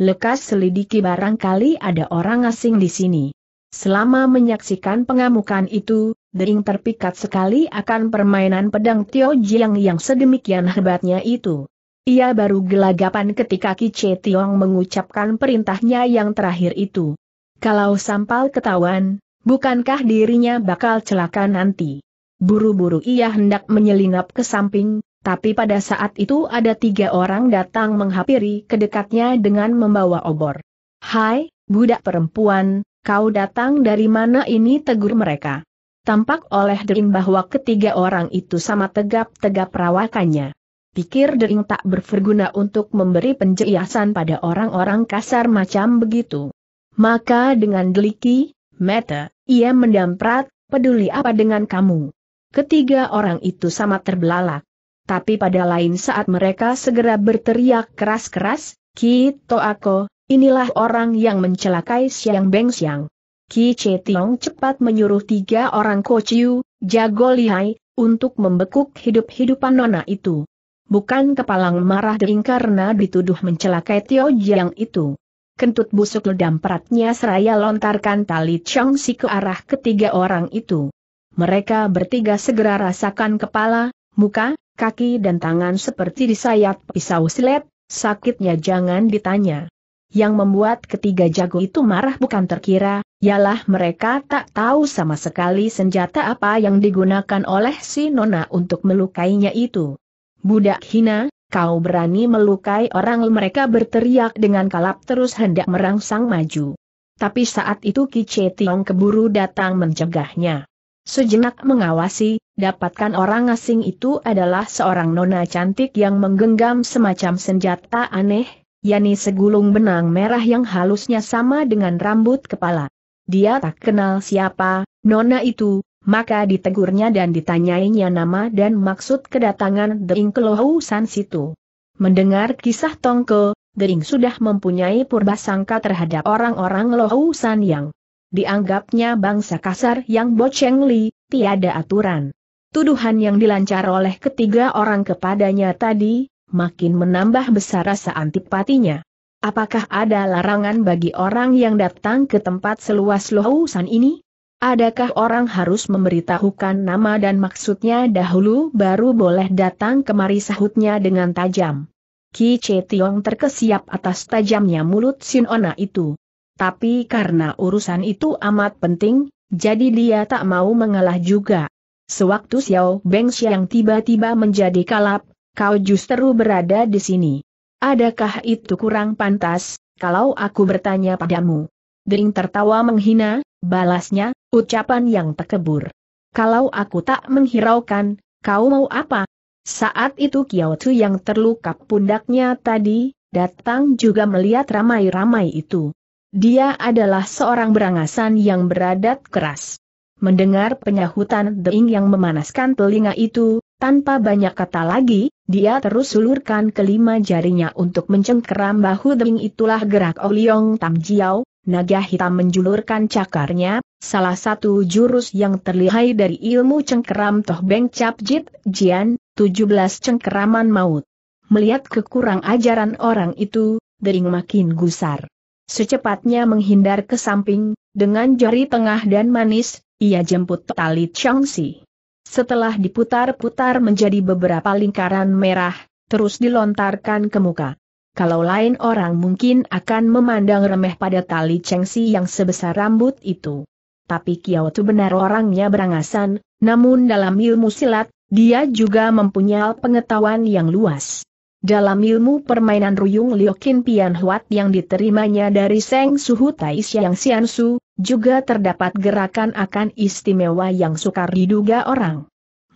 Lekas selidiki barangkali ada orang asing di sini. Selama menyaksikan pengamukan itu, Dering terpikat sekali akan permainan pedang Tio Jiang yang sedemikian hebatnya itu. Ia baru gelagapan ketika Che Tiong mengucapkan perintahnya yang terakhir itu. Kalau sampal ketahuan, bukankah dirinya bakal celaka nanti? Buru-buru ia hendak menyelinap ke samping, tapi pada saat itu ada tiga orang datang menghampiri kedekatnya dengan membawa obor. Hai, budak perempuan, Kau datang dari mana ini tegur mereka. Tampak oleh Dering bahwa ketiga orang itu sama tegap-tegap perawakannya. Pikir Dering tak berguna untuk memberi penjelasan pada orang-orang kasar macam begitu. Maka dengan deliki, Meta, ia mendamprat, peduli apa dengan kamu. Ketiga orang itu sama terbelalak. Tapi pada lain saat mereka segera berteriak keras-keras, Kito aku, Inilah orang yang mencelakai Siang Beng Siang. Ki Che Tiong cepat menyuruh tiga orang kociu, jago lihai, untuk membekuk hidup-hidupan nona itu. Bukan kepalang marah dering karena dituduh mencelakai Tio Jiang itu. Kentut busuk ledam peratnya seraya lontarkan tali Chong Si ke arah ketiga orang itu. Mereka bertiga segera rasakan kepala, muka, kaki dan tangan seperti disayat pisau silet, sakitnya jangan ditanya. Yang membuat ketiga jago itu marah bukan terkira, ialah mereka tak tahu sama sekali senjata apa yang digunakan oleh si Nona untuk melukainya itu. Budak hina, kau berani melukai orang mereka berteriak dengan kalap terus hendak merangsang maju. Tapi saat itu Ki Tiong keburu datang mencegahnya. Sejenak mengawasi, dapatkan orang asing itu adalah seorang nona cantik yang menggenggam semacam senjata aneh, Yani segulung benang merah yang halusnya sama dengan rambut kepala. Dia tak kenal siapa, nona itu, maka ditegurnya dan ditanyainya nama dan maksud kedatangan Dering ke San situ. Mendengar kisah Tongke, Dering sudah mempunyai purba sangka terhadap orang-orang San yang dianggapnya bangsa kasar yang bocengli, tiada aturan. Tuduhan yang dilancar oleh ketiga orang kepadanya tadi, makin menambah besar rasa antipatinya. Apakah ada larangan bagi orang yang datang ke tempat seluas lohusan ini? Adakah orang harus memberitahukan nama dan maksudnya dahulu baru boleh datang kemari sahutnya dengan tajam? Ki Che Tiong terkesiap atas tajamnya mulut Ona itu. Tapi karena urusan itu amat penting, jadi dia tak mau mengalah juga. Sewaktu Xiao Beng Xiang tiba-tiba menjadi kalap, kau justru berada di sini. Adakah itu kurang pantas, kalau aku bertanya padamu? Dering tertawa menghina, balasnya, ucapan yang tekebur. Kalau aku tak menghiraukan, kau mau apa? Saat itu Tzu yang terluka pundaknya tadi, datang juga melihat ramai-ramai itu. Dia adalah seorang berangasan yang beradat keras. Mendengar penyahutan Deing yang memanaskan telinga itu, tanpa banyak kata lagi, dia terus sulurkan kelima jarinya untuk mencengkeram bahu Deng itulah gerak Oliong Tam Jiao, naga hitam menjulurkan cakarnya, salah satu jurus yang terlihai dari ilmu cengkeram Toh Beng Cap Jit Jian, 17 cengkeraman maut. Melihat kekurang ajaran orang itu, Dering makin gusar. Secepatnya menghindar ke samping, dengan jari tengah dan manis, ia jemput tali Si. Setelah diputar-putar menjadi beberapa lingkaran merah, terus dilontarkan ke muka. Kalau lain orang mungkin akan memandang remeh pada tali cengsi yang sebesar rambut itu. Tapi Kiao Tu benar orangnya berangasan, namun dalam ilmu silat, dia juga mempunyai pengetahuan yang luas. Dalam ilmu permainan Ruyung Liokin Pian Huat yang diterimanya dari Seng Suhu Tai Siang Sian Su, juga terdapat gerakan akan istimewa yang sukar diduga orang.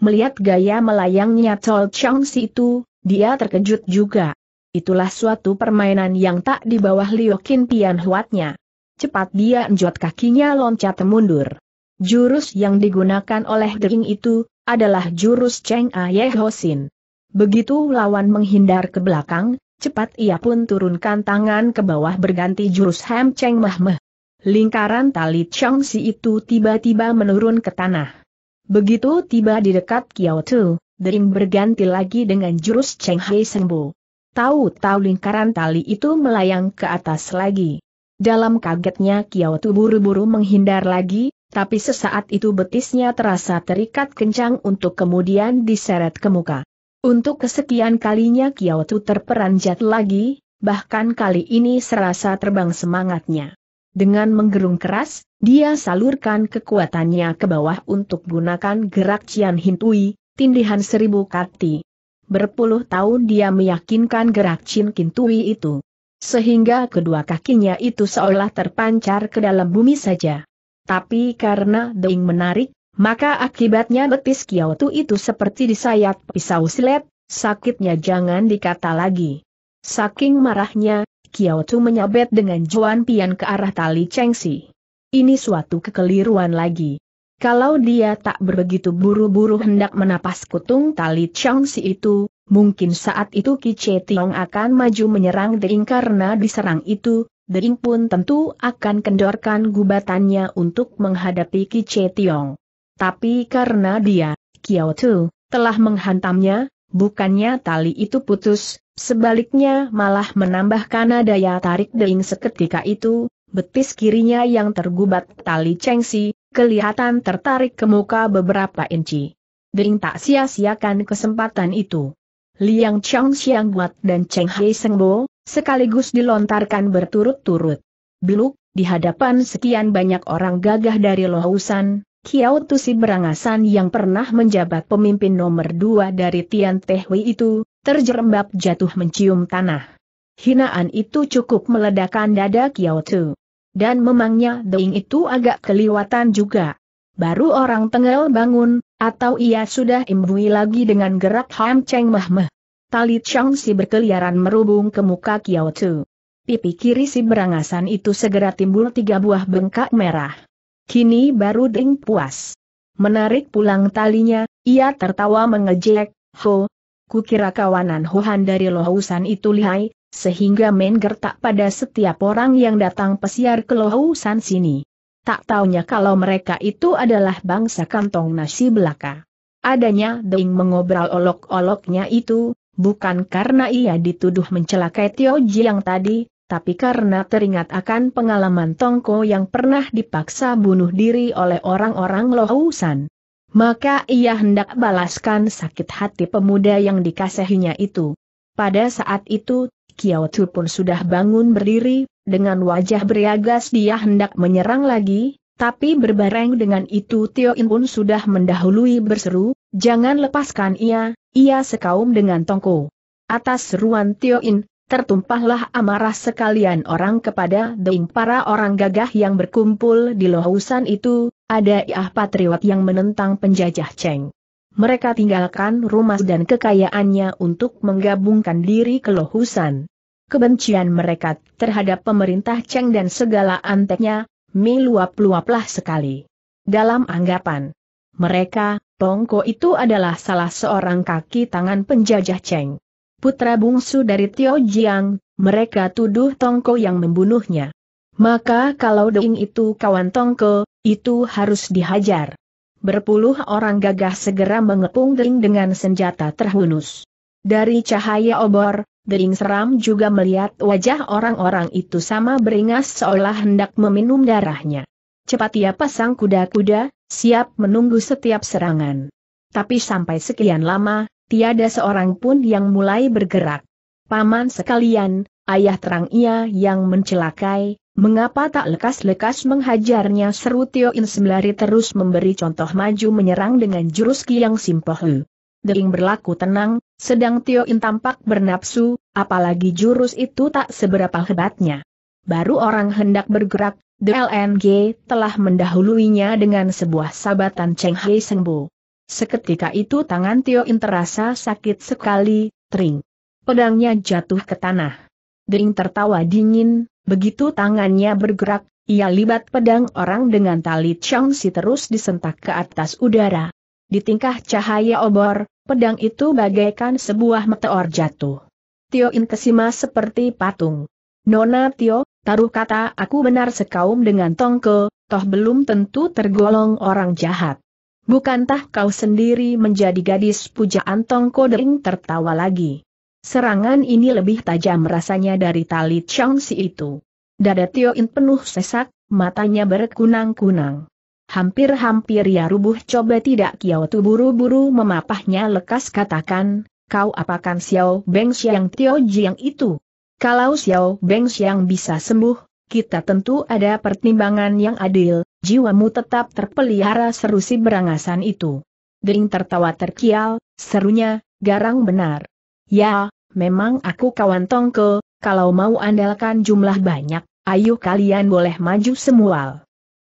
Melihat gaya melayangnya Tol Chong itu, dia terkejut juga. Itulah suatu permainan yang tak di bawah Liokin Pian Huatnya. Cepat dia enjot kakinya loncat mundur. Jurus yang digunakan oleh Dering itu, adalah jurus Cheng Aye Hosin. Begitu lawan menghindar ke belakang, cepat ia pun turunkan tangan ke bawah berganti jurus Ham Cheng Meh Meh. Lingkaran tali Chong Si itu tiba-tiba menurun ke tanah. Begitu tiba di dekat Kiao Tu, Dering berganti lagi dengan jurus Cheng Hai bu. Tahu-tahu lingkaran tali itu melayang ke atas lagi. Dalam kagetnya Kiao Tu buru-buru menghindar lagi, tapi sesaat itu betisnya terasa terikat kencang untuk kemudian diseret ke muka. Untuk kesekian kalinya Kiyotu terperanjat lagi, bahkan kali ini serasa terbang semangatnya. Dengan menggerung keras, dia salurkan kekuatannya ke bawah untuk gunakan gerak Cian Hintui, tindihan seribu kati. Berpuluh tahun dia meyakinkan gerak Cian Hintui itu. Sehingga kedua kakinya itu seolah terpancar ke dalam bumi saja. Tapi karena Deing menarik, maka akibatnya betis Kiautu itu seperti disayat pisau silet, sakitnya jangan dikata lagi. Saking marahnya, Kiautu menyabet dengan Juan Pian ke arah tali Chengsi. Ini suatu kekeliruan lagi. Kalau dia tak berbegitu buru-buru hendak menapas kutung tali Chengsi itu, mungkin saat itu Che Tiong akan maju menyerang Deing karena diserang itu, Deing pun tentu akan kendorkan gubatannya untuk menghadapi Che Tiong. Tapi karena dia, Kiao Tu, telah menghantamnya, bukannya tali itu putus, sebaliknya malah menambahkan daya tarik Deing seketika itu, betis kirinya yang tergubat tali cengsi, kelihatan tertarik ke muka beberapa inci. Deing tak sia-siakan kesempatan itu. Liang Chong Xiang Buat dan Cheng Hei Seng Bo, sekaligus dilontarkan berturut-turut. Beluk, di hadapan sekian banyak orang gagah dari Lohusan, Kiao Tusi berangasan yang pernah menjabat pemimpin nomor dua dari Tian Tehui itu, terjerembab jatuh mencium tanah. Hinaan itu cukup meledakkan dada Kiao Tu. Dan memangnya Deing itu agak keliwatan juga. Baru orang tengel bangun, atau ia sudah imbui lagi dengan gerak Ham Cheng Mah Meh. Tali Chang Si berkeliaran merubung ke muka Kiao Tu. Pipi kiri si berangasan itu segera timbul tiga buah bengkak merah. Kini baru Ding puas. Menarik pulang talinya, ia tertawa mengejek, Ho, kukira kawanan Hohan dari Lohusan itu lihai, sehingga main gertak pada setiap orang yang datang pesiar ke Lohusan sini. Tak taunya kalau mereka itu adalah bangsa kantong nasi belaka. Adanya Ding mengobrol olok-oloknya itu, bukan karena ia dituduh mencelakai Tio Ji yang tadi, tapi karena teringat akan pengalaman Tongko yang pernah dipaksa bunuh diri oleh orang-orang Lohusan. Maka ia hendak balaskan sakit hati pemuda yang dikasihinya itu. Pada saat itu, Kiaotu pun sudah bangun berdiri, dengan wajah beriagas dia hendak menyerang lagi, tapi berbareng dengan itu Tio In pun sudah mendahului berseru, jangan lepaskan ia, ia sekaum dengan Tongko. Atas seruan Tio In, tertumpahlah amarah sekalian orang kepada Deing para orang gagah yang berkumpul di lohusan itu, ada Iah Patriot yang menentang penjajah Cheng. Mereka tinggalkan rumah dan kekayaannya untuk menggabungkan diri ke Lohusan. Kebencian mereka terhadap pemerintah Cheng dan segala anteknya, miluap luaplah sekali. Dalam anggapan mereka, Tongko itu adalah salah seorang kaki tangan penjajah Cheng putra bungsu dari Tio Jiang, mereka tuduh Tongko yang membunuhnya. Maka kalau Deing itu kawan Tongko, itu harus dihajar. Berpuluh orang gagah segera mengepung Ding dengan senjata terhunus. Dari cahaya obor, Ding seram juga melihat wajah orang-orang itu sama beringas seolah hendak meminum darahnya. Cepat ia ya, pasang kuda-kuda, siap menunggu setiap serangan. Tapi sampai sekian lama, Tiada seorang pun yang mulai bergerak. Paman sekalian, ayah terang ia yang mencelakai, mengapa tak lekas-lekas menghajarnya seru Tio In sembari terus memberi contoh maju menyerang dengan jurus yang simpel. Deing berlaku tenang, sedang Tio In tampak bernapsu, apalagi jurus itu tak seberapa hebatnya. Baru orang hendak bergerak, DLNG telah mendahuluinya dengan sebuah sabatan Cheng Hei Sengbo. Seketika itu tangan Tio In terasa sakit sekali, tering. Pedangnya jatuh ke tanah. Ding tertawa dingin, begitu tangannya bergerak, ia libat pedang orang dengan tali si terus disentak ke atas udara. Di tingkah cahaya obor, pedang itu bagaikan sebuah meteor jatuh. Tio In kesima seperti patung. Nona Tio, taruh kata aku benar sekaum dengan Tongke, toh belum tentu tergolong orang jahat. Bukankah kau sendiri menjadi gadis pujaan Tong Kodering tertawa lagi? Serangan ini lebih tajam rasanya dari tali Changsi itu. Dada Tio In penuh sesak, matanya berkunang-kunang. Hampir-hampir ya rubuh coba tidak Kiao Tu buru-buru memapahnya lekas katakan, kau apakan Xiao Beng Xiang Tio Jiang itu? Kalau Xiao Beng Xiang bisa sembuh, kita tentu ada pertimbangan yang adil, jiwamu tetap terpelihara seru si berangasan itu. Dering tertawa terkial, serunya, garang benar. Ya, memang aku kawan tongko, kalau mau andalkan jumlah banyak, ayo kalian boleh maju semua.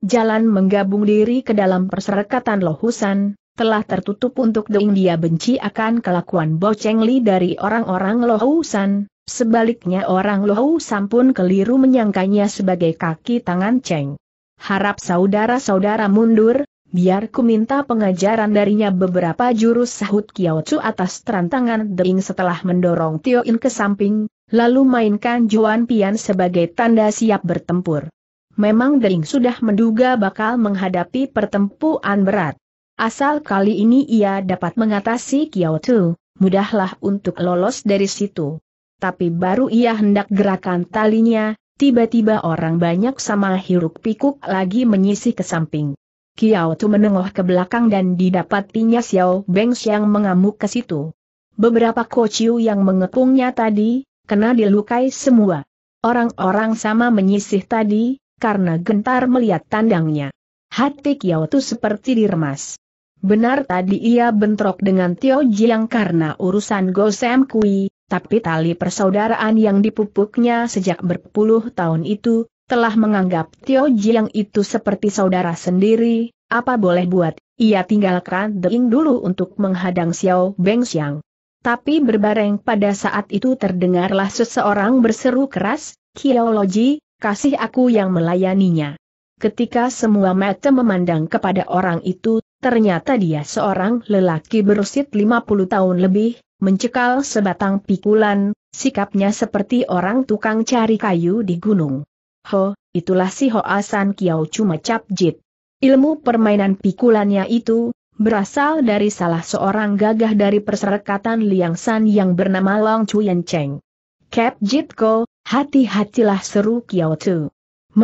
Jalan menggabung diri ke dalam perserekatan lohusan, telah tertutup untuk Deng dia benci akan kelakuan Boceng Li dari orang-orang lohusan, sebaliknya orang lohusan pun keliru menyangkanya sebagai kaki tangan Cheng harap saudara-saudara mundur, biar ku minta pengajaran darinya beberapa jurus sahut Chu atas terantangan Deing setelah mendorong Tio In ke samping, lalu mainkan Juan Pian sebagai tanda siap bertempur. Memang Deing sudah menduga bakal menghadapi pertempuran berat. Asal kali ini ia dapat mengatasi Chu, mudahlah untuk lolos dari situ. Tapi baru ia hendak gerakan talinya, Tiba-tiba orang banyak sama hiruk pikuk lagi menyisih ke samping. Kiao Tu menengok ke belakang dan didapatinya Xiao Beng yang mengamuk ke situ. Beberapa kociu yang mengepungnya tadi, kena dilukai semua. Orang-orang sama menyisih tadi, karena gentar melihat tandangnya. Hati Kiao Tu seperti diremas. Benar tadi ia bentrok dengan Tio Jiang karena urusan Gosem Kui, tapi tali persaudaraan yang dipupuknya sejak berpuluh tahun itu, telah menganggap Tio Jiang itu seperti saudara sendiri, apa boleh buat, ia tinggalkan Deing dulu untuk menghadang Xiao Beng Xiang. Tapi berbareng pada saat itu terdengarlah seseorang berseru keras, Loji, kasih aku yang melayaninya. Ketika semua mata memandang kepada orang itu, ternyata dia seorang lelaki berusia 50 tahun lebih, mencekal sebatang pikulan, sikapnya seperti orang tukang cari kayu di gunung. Ho, itulah si Hoasan Kiao cuma cap jit. Ilmu permainan pikulannya itu, berasal dari salah seorang gagah dari perserekatan Liang San yang bernama Long Chuyen Cheng. Cap Jit Ko, hati-hatilah seru Kiao Tu.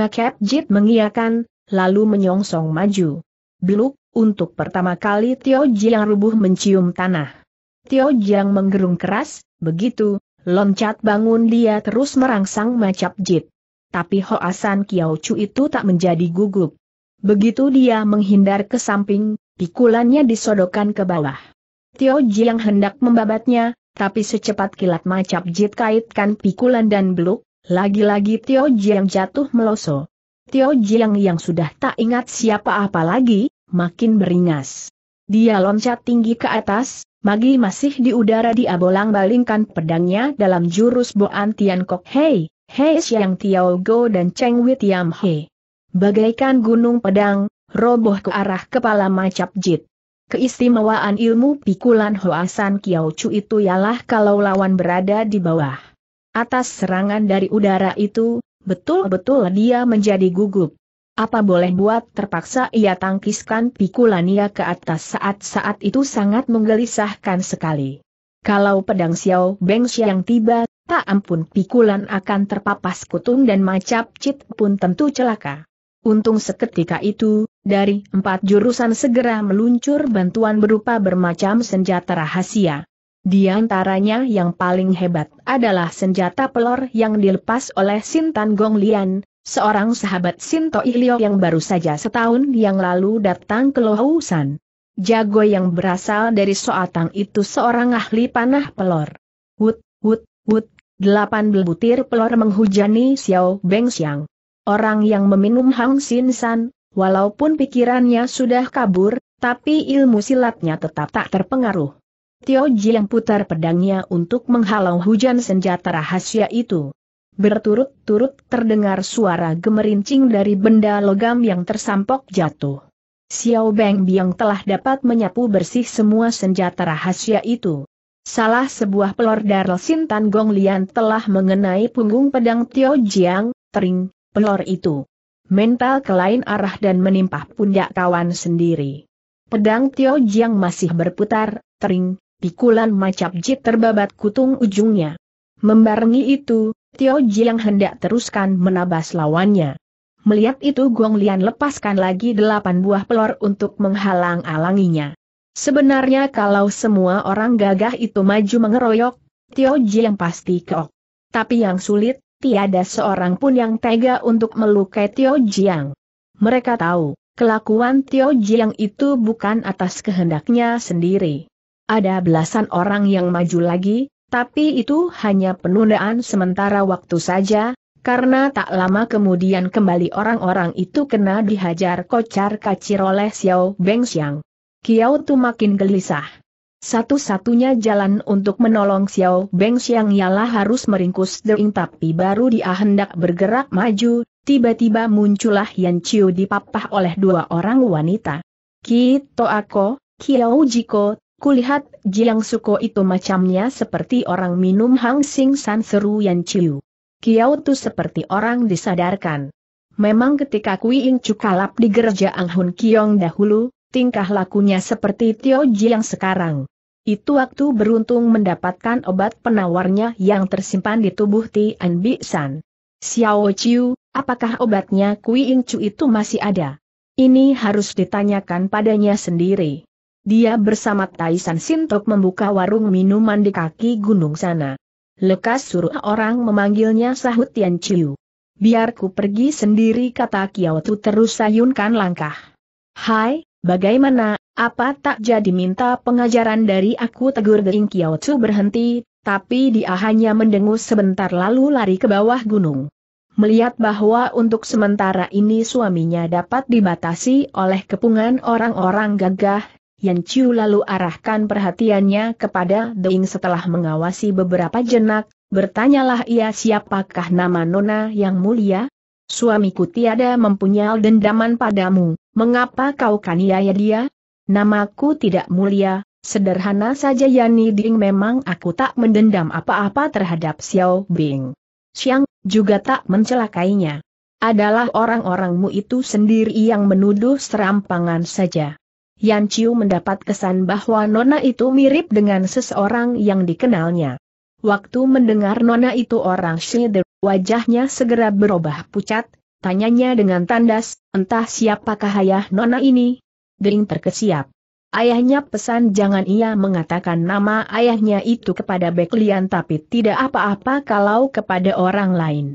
cap Jit mengiakan, lalu menyongsong maju. Beluk, untuk pertama kali Tio Jiang rubuh mencium tanah. Tio Jiang menggerung keras, begitu, loncat bangun dia terus merangsang macap jit. Tapi Hoasan Kiao Chu itu tak menjadi gugup. Begitu dia menghindar ke samping, pikulannya disodokan ke bawah. Tio Jiang hendak membabatnya, tapi secepat kilat macap jit kaitkan pikulan dan beluk, lagi-lagi Tio Jiang jatuh meloso. Tio Jiang yang sudah tak ingat siapa apa lagi, makin beringas. Dia loncat tinggi ke atas, Magi masih di udara di abolang balingkan pedangnya dalam jurus Boan Tian Kok Hei, Hei Xiang Tiao Go dan Cheng Wei Tiam He. Bagaikan gunung pedang, roboh ke arah kepala Macap Jit. Keistimewaan ilmu pikulan Hoasan Kiao Chu itu ialah kalau lawan berada di bawah. Atas serangan dari udara itu, betul-betul dia menjadi gugup. Apa boleh buat terpaksa ia tangkiskan pikulannya ke atas saat-saat itu sangat menggelisahkan sekali. Kalau pedang Xiao Beng yang tiba, tak ampun pikulan akan terpapas kutung dan macap cit pun tentu celaka. Untung seketika itu, dari empat jurusan segera meluncur bantuan berupa bermacam senjata rahasia. Di antaranya yang paling hebat adalah senjata pelor yang dilepas oleh Sintan Gong Lian, seorang sahabat Sinto Ilio yang baru saja setahun yang lalu datang ke Lohusan. Jago yang berasal dari Soatang itu seorang ahli panah pelor. Wut, wut, wut, delapan butir pelor menghujani Xiao Beng Xiang. Orang yang meminum Hang Sin San, walaupun pikirannya sudah kabur, tapi ilmu silatnya tetap tak terpengaruh. Tio Ji yang putar pedangnya untuk menghalau hujan senjata rahasia itu berturut-turut terdengar suara gemerincing dari benda logam yang tersampok jatuh. Xiao Beng Biang telah dapat menyapu bersih semua senjata rahasia itu. Salah sebuah pelor darl Sintan Gong Lian telah mengenai punggung pedang Tio Jiang, tering, pelor itu. Mental ke lain arah dan menimpa pundak kawan sendiri. Pedang Tio Jiang masih berputar, tering, pikulan macap jit terbabat kutung ujungnya. Membarengi itu, Tio Jiang hendak teruskan menabas lawannya. Melihat itu Gong Lian lepaskan lagi delapan buah pelor untuk menghalang-alanginya. Sebenarnya kalau semua orang gagah itu maju mengeroyok, Tio Jiang pasti keok. Tapi yang sulit, tiada seorang pun yang tega untuk melukai Tio Jiang. Mereka tahu, kelakuan Tio Jiang itu bukan atas kehendaknya sendiri. Ada belasan orang yang maju lagi, tapi itu hanya penundaan sementara waktu saja, karena tak lama kemudian kembali orang-orang itu kena dihajar kocar kacir oleh Xiao Bengxiang. Kiao Tu makin gelisah. Satu-satunya jalan untuk menolong Xiao Bengxiang ialah harus meringkus Dering tapi baru dia hendak bergerak maju, tiba-tiba muncullah Yan Chiu dipapah oleh dua orang wanita. Kito Ako, Kiao Jiko, Kulihat Jiang Suko itu macamnya seperti orang minum Hang Sing San Seru Yan Chiu. Kiao tu seperti orang disadarkan. Memang ketika Kui Ing Cukalap di gereja Ang Hun Kiong dahulu, tingkah lakunya seperti Tio Jiang sekarang. Itu waktu beruntung mendapatkan obat penawarnya yang tersimpan di tubuh Ti An Bi San. Xiao Chiu, apakah obatnya Kui Ing Chu itu masih ada? Ini harus ditanyakan padanya sendiri dia bersama Taisan Sintok membuka warung minuman di kaki gunung sana. Lekas suruh orang memanggilnya sahut Tian Chiu. Biar ku pergi sendiri kata Kiyotu terus sayunkan langkah. Hai, bagaimana, apa tak jadi minta pengajaran dari aku tegur Deng Kiyotu berhenti, tapi dia hanya mendengus sebentar lalu lari ke bawah gunung melihat bahwa untuk sementara ini suaminya dapat dibatasi oleh kepungan orang-orang gagah, Yan Chiu lalu arahkan perhatiannya kepada Deing setelah mengawasi beberapa jenak, bertanyalah ia siapakah nama Nona yang mulia? Suamiku tiada mempunyai dendaman padamu, mengapa kau kaniaya dia? Namaku tidak mulia, sederhana saja Yani Ding memang aku tak mendendam apa-apa terhadap Xiao Bing. Xiang, juga tak mencelakainya. Adalah orang-orangmu itu sendiri yang menuduh serampangan saja. Yan Chiu mendapat kesan bahwa Nona itu mirip dengan seseorang yang dikenalnya. Waktu mendengar Nona itu orang Shider, wajahnya segera berubah pucat, tanyanya dengan tandas, entah siapakah ayah Nona ini? Dering terkesiap. Ayahnya pesan jangan ia mengatakan nama ayahnya itu kepada Beklian tapi tidak apa-apa kalau kepada orang lain.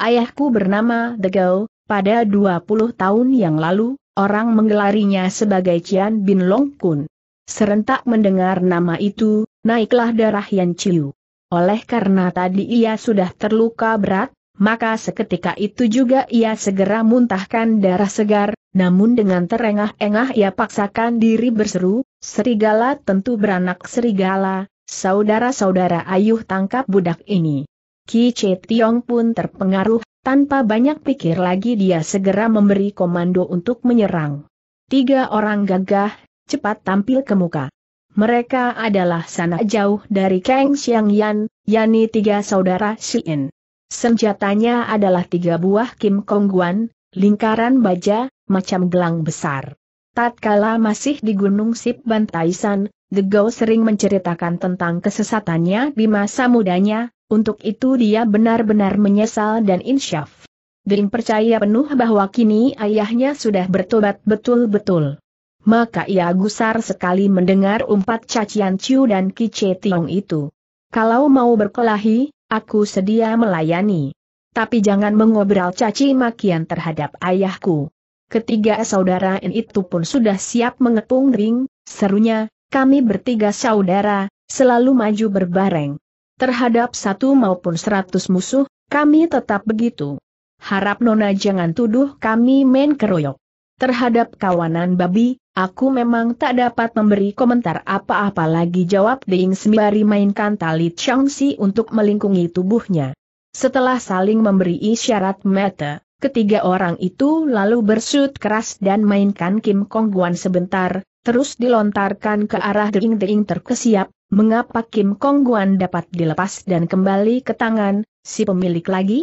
Ayahku bernama Degau, pada 20 tahun yang lalu, orang menggelarinya sebagai Cian Bin Long Kun. Serentak mendengar nama itu, naiklah darah Yan Chiu. Oleh karena tadi ia sudah terluka berat, maka seketika itu juga ia segera muntahkan darah segar, namun dengan terengah-engah ia paksakan diri berseru, serigala tentu beranak serigala, saudara-saudara ayuh tangkap budak ini. Ki Che Tiong pun terpengaruh tanpa banyak pikir lagi dia segera memberi komando untuk menyerang. Tiga orang gagah, cepat tampil ke muka. Mereka adalah sanak jauh dari Kang Xiang Yan, yakni tiga saudara Xi'in. Senjatanya adalah tiga buah Kim Kongguan, lingkaran baja, macam gelang besar. Tatkala masih di Gunung Sip Bantaisan, The Ghost sering menceritakan tentang kesesatannya di masa mudanya, untuk itu dia benar-benar menyesal dan insyaf. Dering percaya penuh bahwa kini ayahnya sudah bertobat betul-betul. Maka ia gusar sekali mendengar umpat cacian Ciu dan Kice Tiong itu. Kalau mau berkelahi, aku sedia melayani. Tapi jangan mengobrol caci makian terhadap ayahku. Ketiga saudara itu pun sudah siap mengepung ring, serunya, kami bertiga saudara, selalu maju berbareng. Terhadap satu maupun seratus musuh, kami tetap begitu. Harap Nona jangan tuduh kami main keroyok. Terhadap kawanan babi, aku memang tak dapat memberi komentar apa-apa lagi jawab Ding sembari mainkan tali Changsi untuk melingkungi tubuhnya. Setelah saling memberi isyarat mata, ketiga orang itu lalu bersut keras dan mainkan Kim Kong Guan sebentar, terus dilontarkan ke arah deing-deing terkesiap, mengapa Kim Kong Guan dapat dilepas dan kembali ke tangan, si pemilik lagi?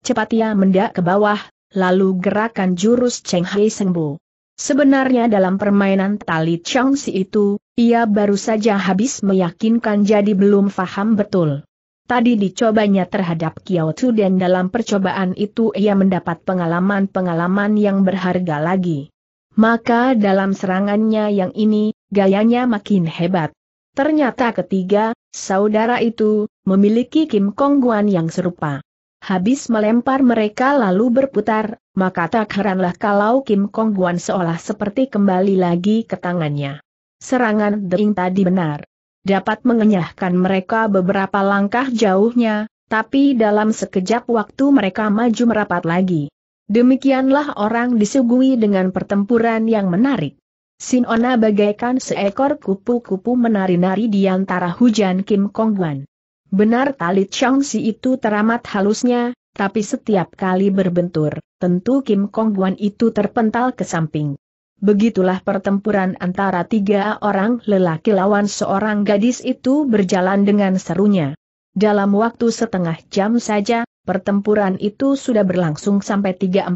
Cepat ia mendak ke bawah, lalu gerakan jurus Cheng Hai Sengbo. Sebenarnya dalam permainan tali Chong Changsi itu, ia baru saja habis meyakinkan jadi belum faham betul. Tadi dicobanya terhadap Kiao Tu dan dalam percobaan itu ia mendapat pengalaman-pengalaman yang berharga lagi. Maka dalam serangannya yang ini, gayanya makin hebat. Ternyata ketiga, saudara itu, memiliki Kim Kong Guan yang serupa. Habis melempar mereka lalu berputar, maka tak heranlah kalau Kim Kong Guan seolah seperti kembali lagi ke tangannya. Serangan Deng tadi benar. Dapat mengenyahkan mereka beberapa langkah jauhnya, tapi dalam sekejap waktu mereka maju merapat lagi. Demikianlah orang disuguhi dengan pertempuran yang menarik. Sinona bagaikan seekor kupu-kupu menari-nari di antara hujan Kim Kong Guan. Benar talit Changsi itu teramat halusnya, tapi setiap kali berbentur, tentu Kim Kong Guan itu terpental ke samping. Begitulah pertempuran antara tiga orang lelaki lawan seorang gadis itu berjalan dengan serunya. Dalam waktu setengah jam saja, Pertempuran itu sudah berlangsung sampai 340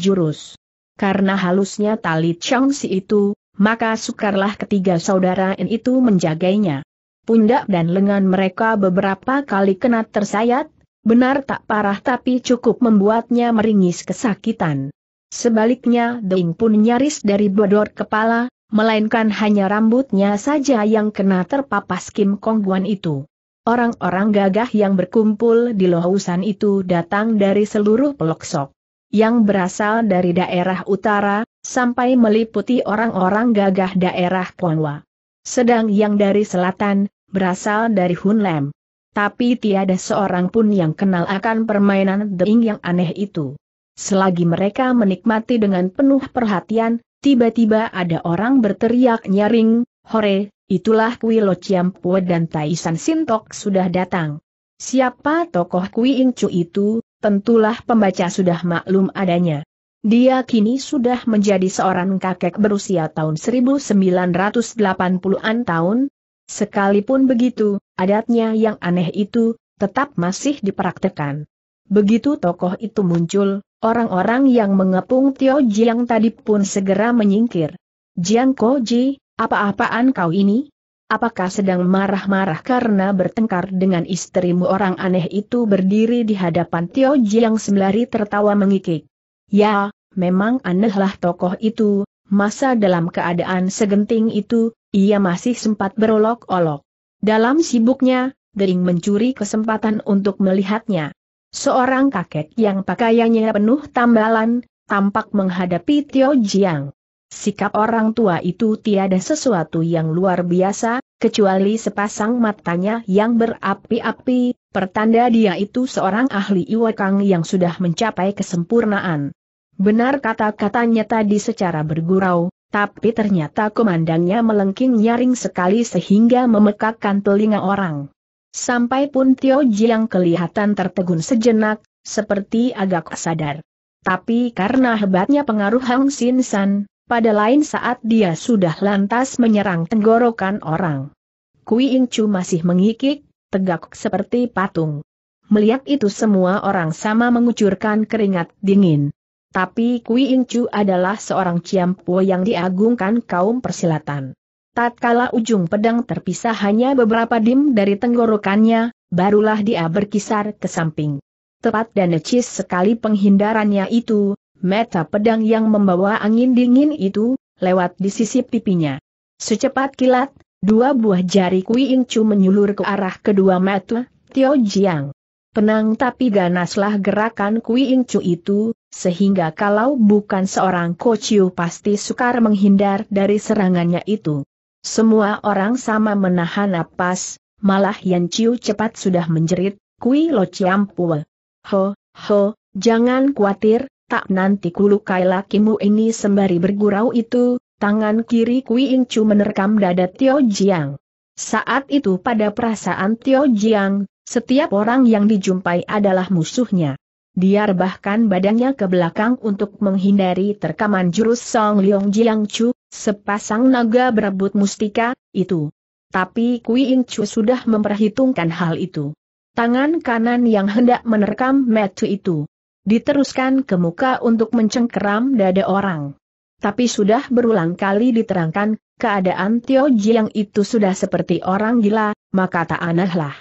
jurus. Karena halusnya tali Changsi itu, maka sukarlah ketiga saudara N itu menjaganya. Pundak dan lengan mereka beberapa kali kena tersayat, benar tak parah tapi cukup membuatnya meringis kesakitan. Sebaliknya Deng pun nyaris dari bodor kepala, melainkan hanya rambutnya saja yang kena terpapas Kim Kongguan itu. Orang-orang gagah yang berkumpul di Lohusan itu datang dari seluruh pelosok yang berasal dari daerah utara, sampai meliputi orang-orang gagah daerah Ponwa. Sedang yang dari selatan, berasal dari Hunlem. Tapi tiada seorang pun yang kenal akan permainan deing yang aneh itu. Selagi mereka menikmati dengan penuh perhatian, tiba-tiba ada orang berteriak nyaring, hore, Itulah Kui Lo ciampu dan Taisan Sintok sudah datang. Siapa tokoh Kui ing Chu itu, tentulah pembaca sudah maklum adanya. Dia kini sudah menjadi seorang kakek berusia tahun 1980-an tahun. Sekalipun begitu, adatnya yang aneh itu, tetap masih dipraktekan. Begitu tokoh itu muncul, orang-orang yang mengepung Tio Jiang tadi pun segera menyingkir. Jiang Koji, apa-apaan kau ini? Apakah sedang marah-marah karena bertengkar dengan istrimu orang aneh itu berdiri di hadapan Tio Jiang sembari tertawa mengikik. Ya, memang anehlah tokoh itu, masa dalam keadaan segenting itu, ia masih sempat berolok-olok. Dalam sibuknya, Gering mencuri kesempatan untuk melihatnya. Seorang kakek yang pakaiannya penuh tambalan, tampak menghadapi Tio Jiang. Sikap orang tua itu tiada sesuatu yang luar biasa, kecuali sepasang matanya yang berapi-api, pertanda dia itu seorang ahli iwakang yang sudah mencapai kesempurnaan. Benar kata-katanya tadi secara bergurau, tapi ternyata komandannya melengking nyaring sekali sehingga memekakkan telinga orang. Sampai pun Tio Jiang kelihatan tertegun sejenak, seperti agak sadar. Tapi karena hebatnya pengaruh Hang Sin San, pada lain saat dia sudah lantas menyerang tenggorokan orang. Kui Chu masih mengikik, tegak seperti patung. Melihat itu semua orang sama mengucurkan keringat dingin. Tapi Kui Chu adalah seorang ciampu yang diagungkan kaum persilatan. Tatkala ujung pedang terpisah hanya beberapa dim dari tenggorokannya, barulah dia berkisar ke samping. Tepat dan necis sekali penghindarannya itu, Meta pedang yang membawa angin dingin itu, lewat di sisi pipinya. Secepat kilat, dua buah jari Kui Chu menyulur ke arah kedua mata, Tio Jiang. Penang tapi ganaslah gerakan Kui Chu itu, sehingga kalau bukan seorang Chiu pasti sukar menghindar dari serangannya itu. Semua orang sama menahan napas, malah Yan Chiu cepat sudah menjerit, Kui Lo Chiam Ho, ho, jangan khawatir, tak nanti kulukai lakimu ini sembari bergurau itu, tangan kiri Kui Incu menerkam dada Tio Jiang. Saat itu pada perasaan Tio Jiang, setiap orang yang dijumpai adalah musuhnya. Dia rebahkan badannya ke belakang untuk menghindari terkaman jurus Song Leong Jiang Chu, sepasang naga berebut mustika, itu. Tapi Kui Incu sudah memperhitungkan hal itu. Tangan kanan yang hendak menerkam metu itu diteruskan ke muka untuk mencengkeram dada orang. Tapi sudah berulang kali diterangkan, keadaan Tio Jiang itu sudah seperti orang gila, maka tak anehlah.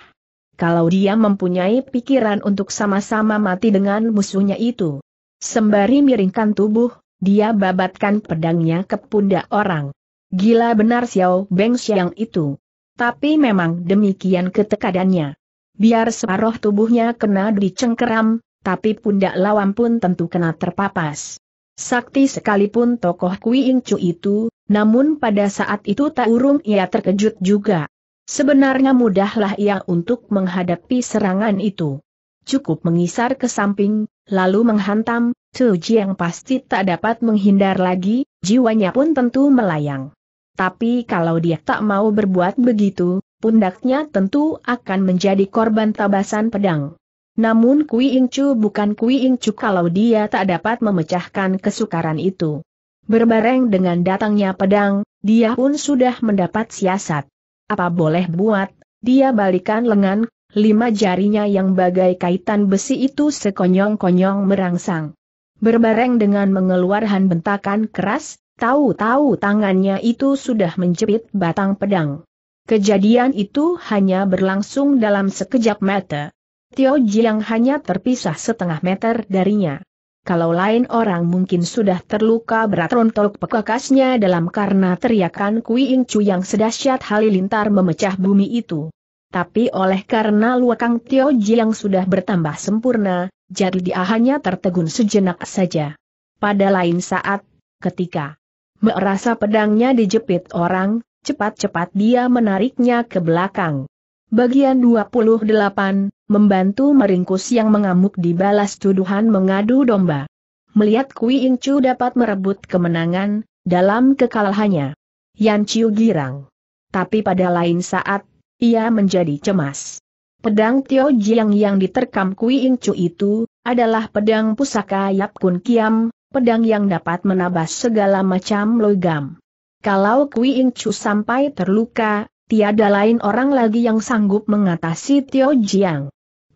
Kalau dia mempunyai pikiran untuk sama-sama mati dengan musuhnya itu. Sembari miringkan tubuh, dia babatkan pedangnya ke pundak orang. Gila benar Xiao Beng Xiang itu. Tapi memang demikian ketekadannya. Biar separuh tubuhnya kena dicengkeram, tapi pundak lawan pun tentu kena terpapas. Sakti sekalipun tokoh Kui Ing Chu itu, namun pada saat itu tak urung ia terkejut juga. Sebenarnya mudahlah ia untuk menghadapi serangan itu. Cukup mengisar ke samping, lalu menghantam, Tuji yang pasti tak dapat menghindar lagi, jiwanya pun tentu melayang. Tapi kalau dia tak mau berbuat begitu, pundaknya tentu akan menjadi korban tabasan pedang. Namun Kui Chu bukan Kui Chu kalau dia tak dapat memecahkan kesukaran itu. Berbareng dengan datangnya pedang, dia pun sudah mendapat siasat. Apa boleh buat, dia balikan lengan, lima jarinya yang bagai kaitan besi itu sekonyong-konyong merangsang. Berbareng dengan mengeluarkan bentakan keras, tahu-tahu tangannya itu sudah menjepit batang pedang. Kejadian itu hanya berlangsung dalam sekejap mata. Tio Jiang hanya terpisah setengah meter darinya. Kalau lain orang mungkin sudah terluka berat rontok pekakasnya dalam karena teriakan Kui Ing Chu yang sedahsyat halilintar memecah bumi itu. Tapi oleh karena luakang Tio Jiang sudah bertambah sempurna, jadi dia hanya tertegun sejenak saja. Pada lain saat, ketika merasa pedangnya dijepit orang, cepat-cepat dia menariknya ke belakang. Bagian 28, membantu meringkus yang mengamuk di balas tuduhan mengadu domba. Melihat Kui Chu dapat merebut kemenangan, dalam kekalahannya. Yan Chiu girang. Tapi pada lain saat, ia menjadi cemas. Pedang Tio Jiang yang diterkam Kui Chu itu, adalah pedang pusaka Yap Kun Kiam, pedang yang dapat menabas segala macam logam. Kalau Kui Chu sampai terluka, tiada lain orang lagi yang sanggup mengatasi Tio Jiang.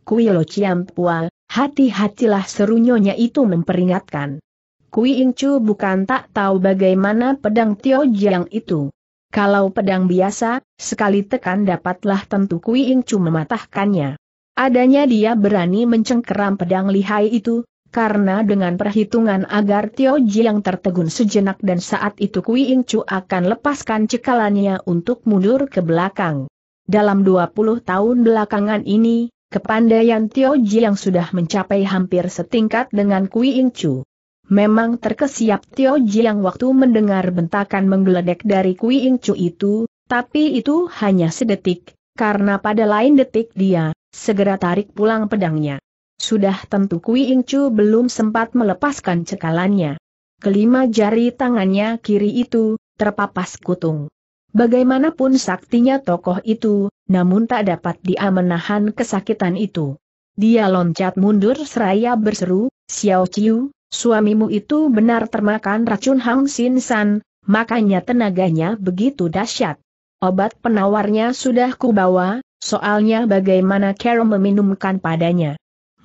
Kui Lo Chiam Pua, hati-hatilah serunyonya itu memperingatkan. Kui Incu bukan tak tahu bagaimana pedang Tio Jiang itu. Kalau pedang biasa, sekali tekan dapatlah tentu Kui Incu mematahkannya. Adanya dia berani mencengkeram pedang lihai itu, karena dengan perhitungan agar Tio Ji yang tertegun sejenak dan saat itu Kui Ing Chu akan lepaskan cekalannya untuk mundur ke belakang. Dalam 20 tahun belakangan ini, kepandaian Tio Ji yang sudah mencapai hampir setingkat dengan Kui Ing Chu. Memang terkesiap Tio Ji yang waktu mendengar bentakan menggeledek dari Kui Ing Chu itu, tapi itu hanya sedetik, karena pada lain detik dia, segera tarik pulang pedangnya. Sudah tentu Kui Chu belum sempat melepaskan cekalannya. Kelima jari tangannya kiri itu, terpapas kutung. Bagaimanapun saktinya tokoh itu, namun tak dapat dia menahan kesakitan itu. Dia loncat mundur seraya berseru, Xiao Chiu, suamimu itu benar termakan racun Hang Sin San, makanya tenaganya begitu dahsyat. Obat penawarnya sudah kubawa, soalnya bagaimana Carol meminumkan padanya.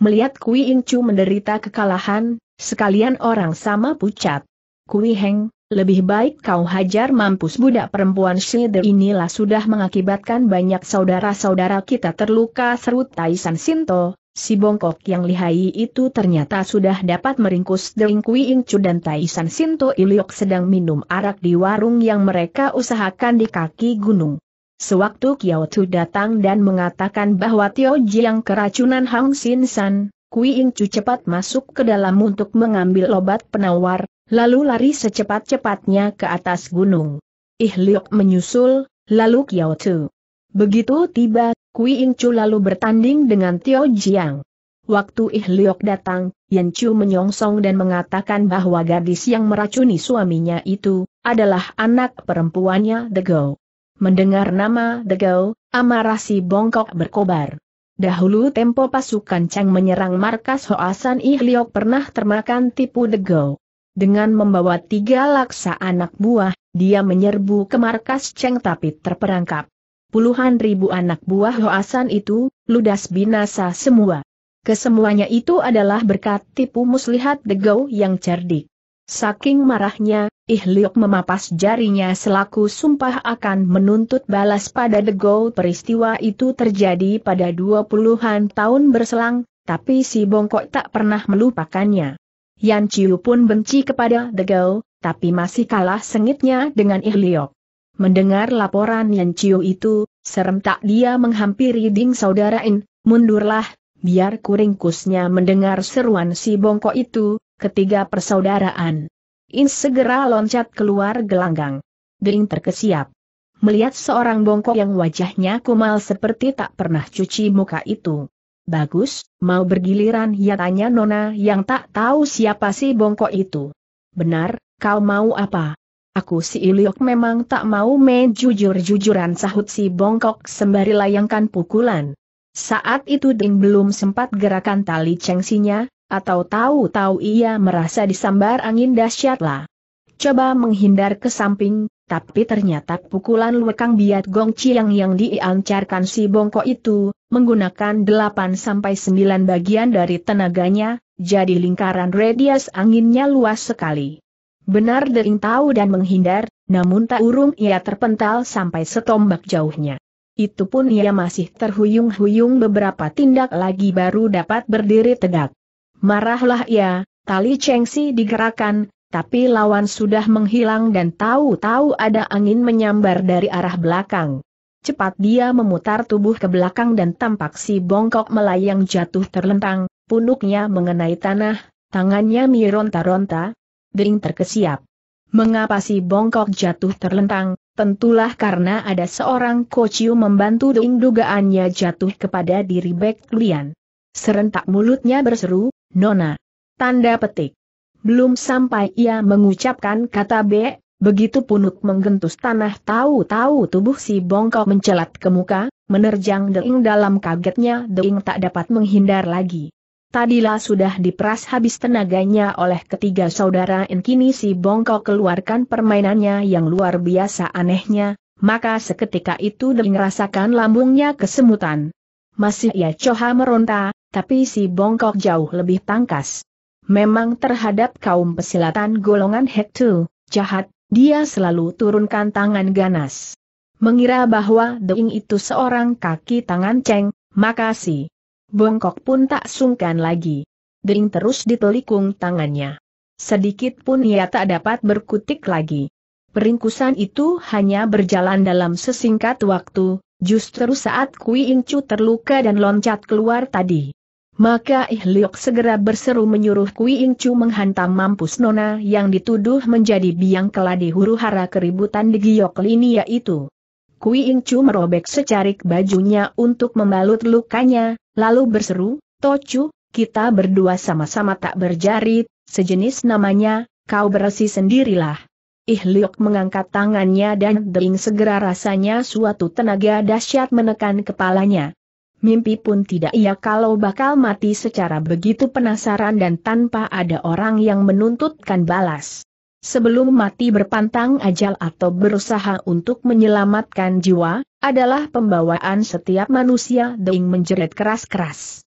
Melihat Kui Incu menderita kekalahan, sekalian orang sama pucat. Kui Heng, lebih baik kau hajar mampus budak perempuan Shider inilah sudah mengakibatkan banyak saudara-saudara kita terluka Serut Taisan Sinto, si bongkok yang lihai itu ternyata sudah dapat meringkus dering Kui Incu dan Taisan Sinto Iliok sedang minum arak di warung yang mereka usahakan di kaki gunung. Sewaktu Kiao Tu datang dan mengatakan bahwa Tio Jiang keracunan Hang Sin San, Kui Ing Chu cepat masuk ke dalam untuk mengambil obat penawar, lalu lari secepat-cepatnya ke atas gunung. Ih Liok menyusul, lalu Kiao Tu. Begitu tiba, Kui Ing Chu lalu bertanding dengan Tio Jiang. Waktu Ih Liok datang, Yan Chu menyongsong dan mengatakan bahwa gadis yang meracuni suaminya itu, adalah anak perempuannya The Go. Mendengar nama Degau, amarasi bongkok berkobar. Dahulu tempo pasukan Chang menyerang markas Hoasan Ihliok pernah termakan tipu Degau. Dengan membawa tiga laksa anak buah, dia menyerbu ke markas Cheng tapi terperangkap. Puluhan ribu anak buah Hoasan itu, ludas binasa semua. Kesemuanya itu adalah berkat tipu muslihat Degau yang cerdik. Saking marahnya, Ihliok memapas jarinya selaku sumpah akan menuntut balas pada Gold. peristiwa itu terjadi pada dua puluhan tahun berselang, tapi si Bongkok tak pernah melupakannya. Yan Chiu pun benci kepada Gold, tapi masih kalah sengitnya dengan Ihliok. Mendengar laporan Yan Chiu itu, tak dia menghampiri Ding saudarain, mundurlah, biar kuringkusnya mendengar seruan si Bongkok itu, ketiga persaudaraan. In segera loncat keluar gelanggang. Ding terkesiap. Melihat seorang bongkok yang wajahnya kumal seperti tak pernah cuci muka itu. Bagus, mau bergiliran ya tanya Nona yang tak tahu siapa si bongkok itu. Benar, kau mau apa? Aku si Iliok memang tak mau main jujur-jujuran sahut si bongkok sembari layangkan pukulan. Saat itu Ding belum sempat gerakan tali cengsinya, atau tahu-tahu ia merasa disambar angin dahsyatlah. Coba menghindar ke samping, tapi ternyata pukulan lekang biat Gong Chiang yang diancarkan si Bongko itu, menggunakan 8-9 bagian dari tenaganya, jadi lingkaran radius anginnya luas sekali. Benar Dering tahu dan menghindar, namun tak urung ia terpental sampai setombak jauhnya. Itu pun ia masih terhuyung-huyung beberapa tindak lagi baru dapat berdiri tegak. Marahlah ia, ya, tali cengsi digerakkan, tapi lawan sudah menghilang dan tahu-tahu ada angin menyambar dari arah belakang. Cepat dia memutar tubuh ke belakang dan tampak si bongkok melayang jatuh terlentang, punuknya mengenai tanah, tangannya mironta-ronta. Dering terkesiap. Mengapa si bongkok jatuh terlentang? Tentulah karena ada seorang kociu membantu Ding dugaannya jatuh kepada diri Bek Lian. Serentak mulutnya berseru, Nona. Tanda petik. Belum sampai ia mengucapkan kata B, begitu punuk menggentus tanah tahu-tahu tubuh si bongkok mencelat ke muka, menerjang Deing dalam kagetnya Deing tak dapat menghindar lagi. Tadilah sudah diperas habis tenaganya oleh ketiga saudara in kini si bongkok keluarkan permainannya yang luar biasa anehnya, maka seketika itu Deing rasakan lambungnya kesemutan. Masih ia coha meronta, tapi si bongkok jauh lebih tangkas. Memang terhadap kaum pesilatan golongan Hektu, jahat, dia selalu turunkan tangan ganas. Mengira bahwa Deing itu seorang kaki tangan ceng, maka bongkok pun tak sungkan lagi. Deing terus ditelikung tangannya. Sedikit pun ia tak dapat berkutik lagi. Peringkusan itu hanya berjalan dalam sesingkat waktu, justru saat Kui Incu terluka dan loncat keluar tadi. Maka Ihliok segera berseru menyuruh Kui Ingcu menghantam mampus Nona yang dituduh menjadi biang keladi huru hara keributan di Giok Linia itu. Kui Ingcu merobek secarik bajunya untuk membalut lukanya, lalu berseru, Tocu, kita berdua sama-sama tak berjari, sejenis namanya, kau bersih sendirilah. Ihliok mengangkat tangannya dan dering segera rasanya suatu tenaga dahsyat menekan kepalanya mimpi pun tidak ia kalau bakal mati secara begitu penasaran dan tanpa ada orang yang menuntutkan balas. Sebelum mati berpantang ajal atau berusaha untuk menyelamatkan jiwa, adalah pembawaan setiap manusia deing menjerit keras-keras.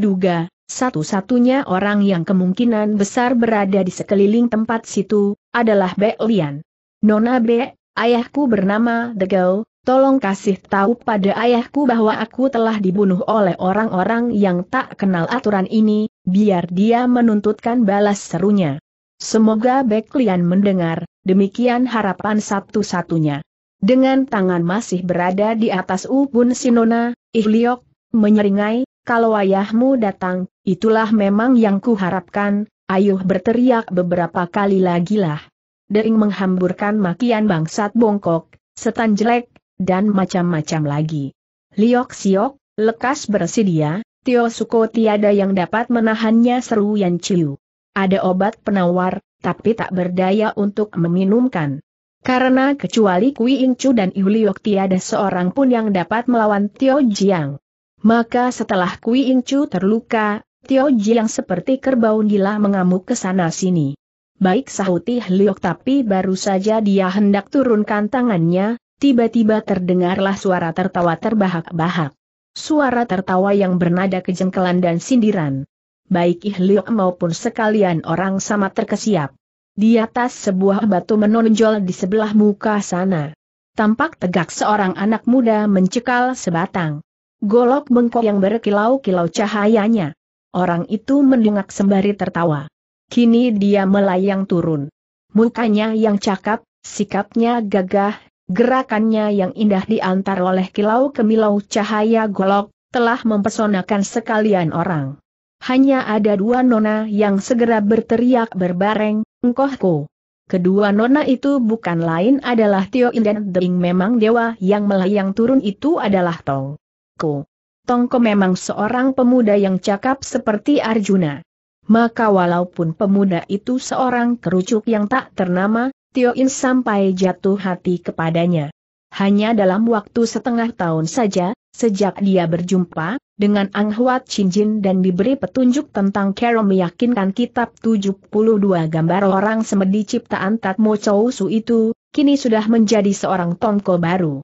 duga, satu-satunya orang yang kemungkinan besar berada di sekeliling tempat situ, adalah Be Lian. Nona Be, ayahku bernama Degau, tolong kasih tahu pada ayahku bahwa aku telah dibunuh oleh orang-orang yang tak kenal aturan ini, biar dia menuntutkan balas serunya. Semoga Beklian mendengar, demikian harapan satu-satunya. Dengan tangan masih berada di atas ubun Sinona, Ihliok, menyeringai, kalau ayahmu datang, itulah memang yang kuharapkan, ayuh berteriak beberapa kali lagi lah. Dering menghamburkan makian bangsat bongkok, setan jelek, dan macam-macam lagi. Liok siok, lekas bersedia, Tio Suko tiada yang dapat menahannya seru Yan Chiu. Ada obat penawar, tapi tak berdaya untuk meminumkan. Karena kecuali Kui Chu dan Yuliok tiada seorang pun yang dapat melawan Tio Jiang. Maka setelah Kui Chu terluka, Tio Jiang seperti kerbau gila mengamuk ke sana sini. Baik sahuti Liok tapi baru saja dia hendak turunkan tangannya, tiba-tiba terdengarlah suara tertawa terbahak-bahak. Suara tertawa yang bernada kejengkelan dan sindiran. Baik Ihliok maupun sekalian orang sama terkesiap. Di atas sebuah batu menonjol di sebelah muka sana. Tampak tegak seorang anak muda mencekal sebatang. Golok bengkok yang berkilau-kilau cahayanya. Orang itu mendungak sembari tertawa. Kini dia melayang turun. Mukanya yang cakap, sikapnya gagah, Gerakannya yang indah diantar oleh kilau kemilau cahaya golok, telah mempesonakan sekalian orang. Hanya ada dua nona yang segera berteriak berbareng, engkohku. Kedua nona itu bukan lain adalah Tio In dan memang dewa yang melayang turun itu adalah Tong. Ko. Tongko memang seorang pemuda yang cakap seperti Arjuna. Maka walaupun pemuda itu seorang kerucuk yang tak ternama, Tio In sampai jatuh hati kepadanya. Hanya dalam waktu setengah tahun saja, sejak dia berjumpa, dengan Ang Huat Chin Jin dan diberi petunjuk tentang cara meyakinkan kitab 72 gambar orang semedi ciptaan Tat Mo Chou Su itu, kini sudah menjadi seorang tongko baru.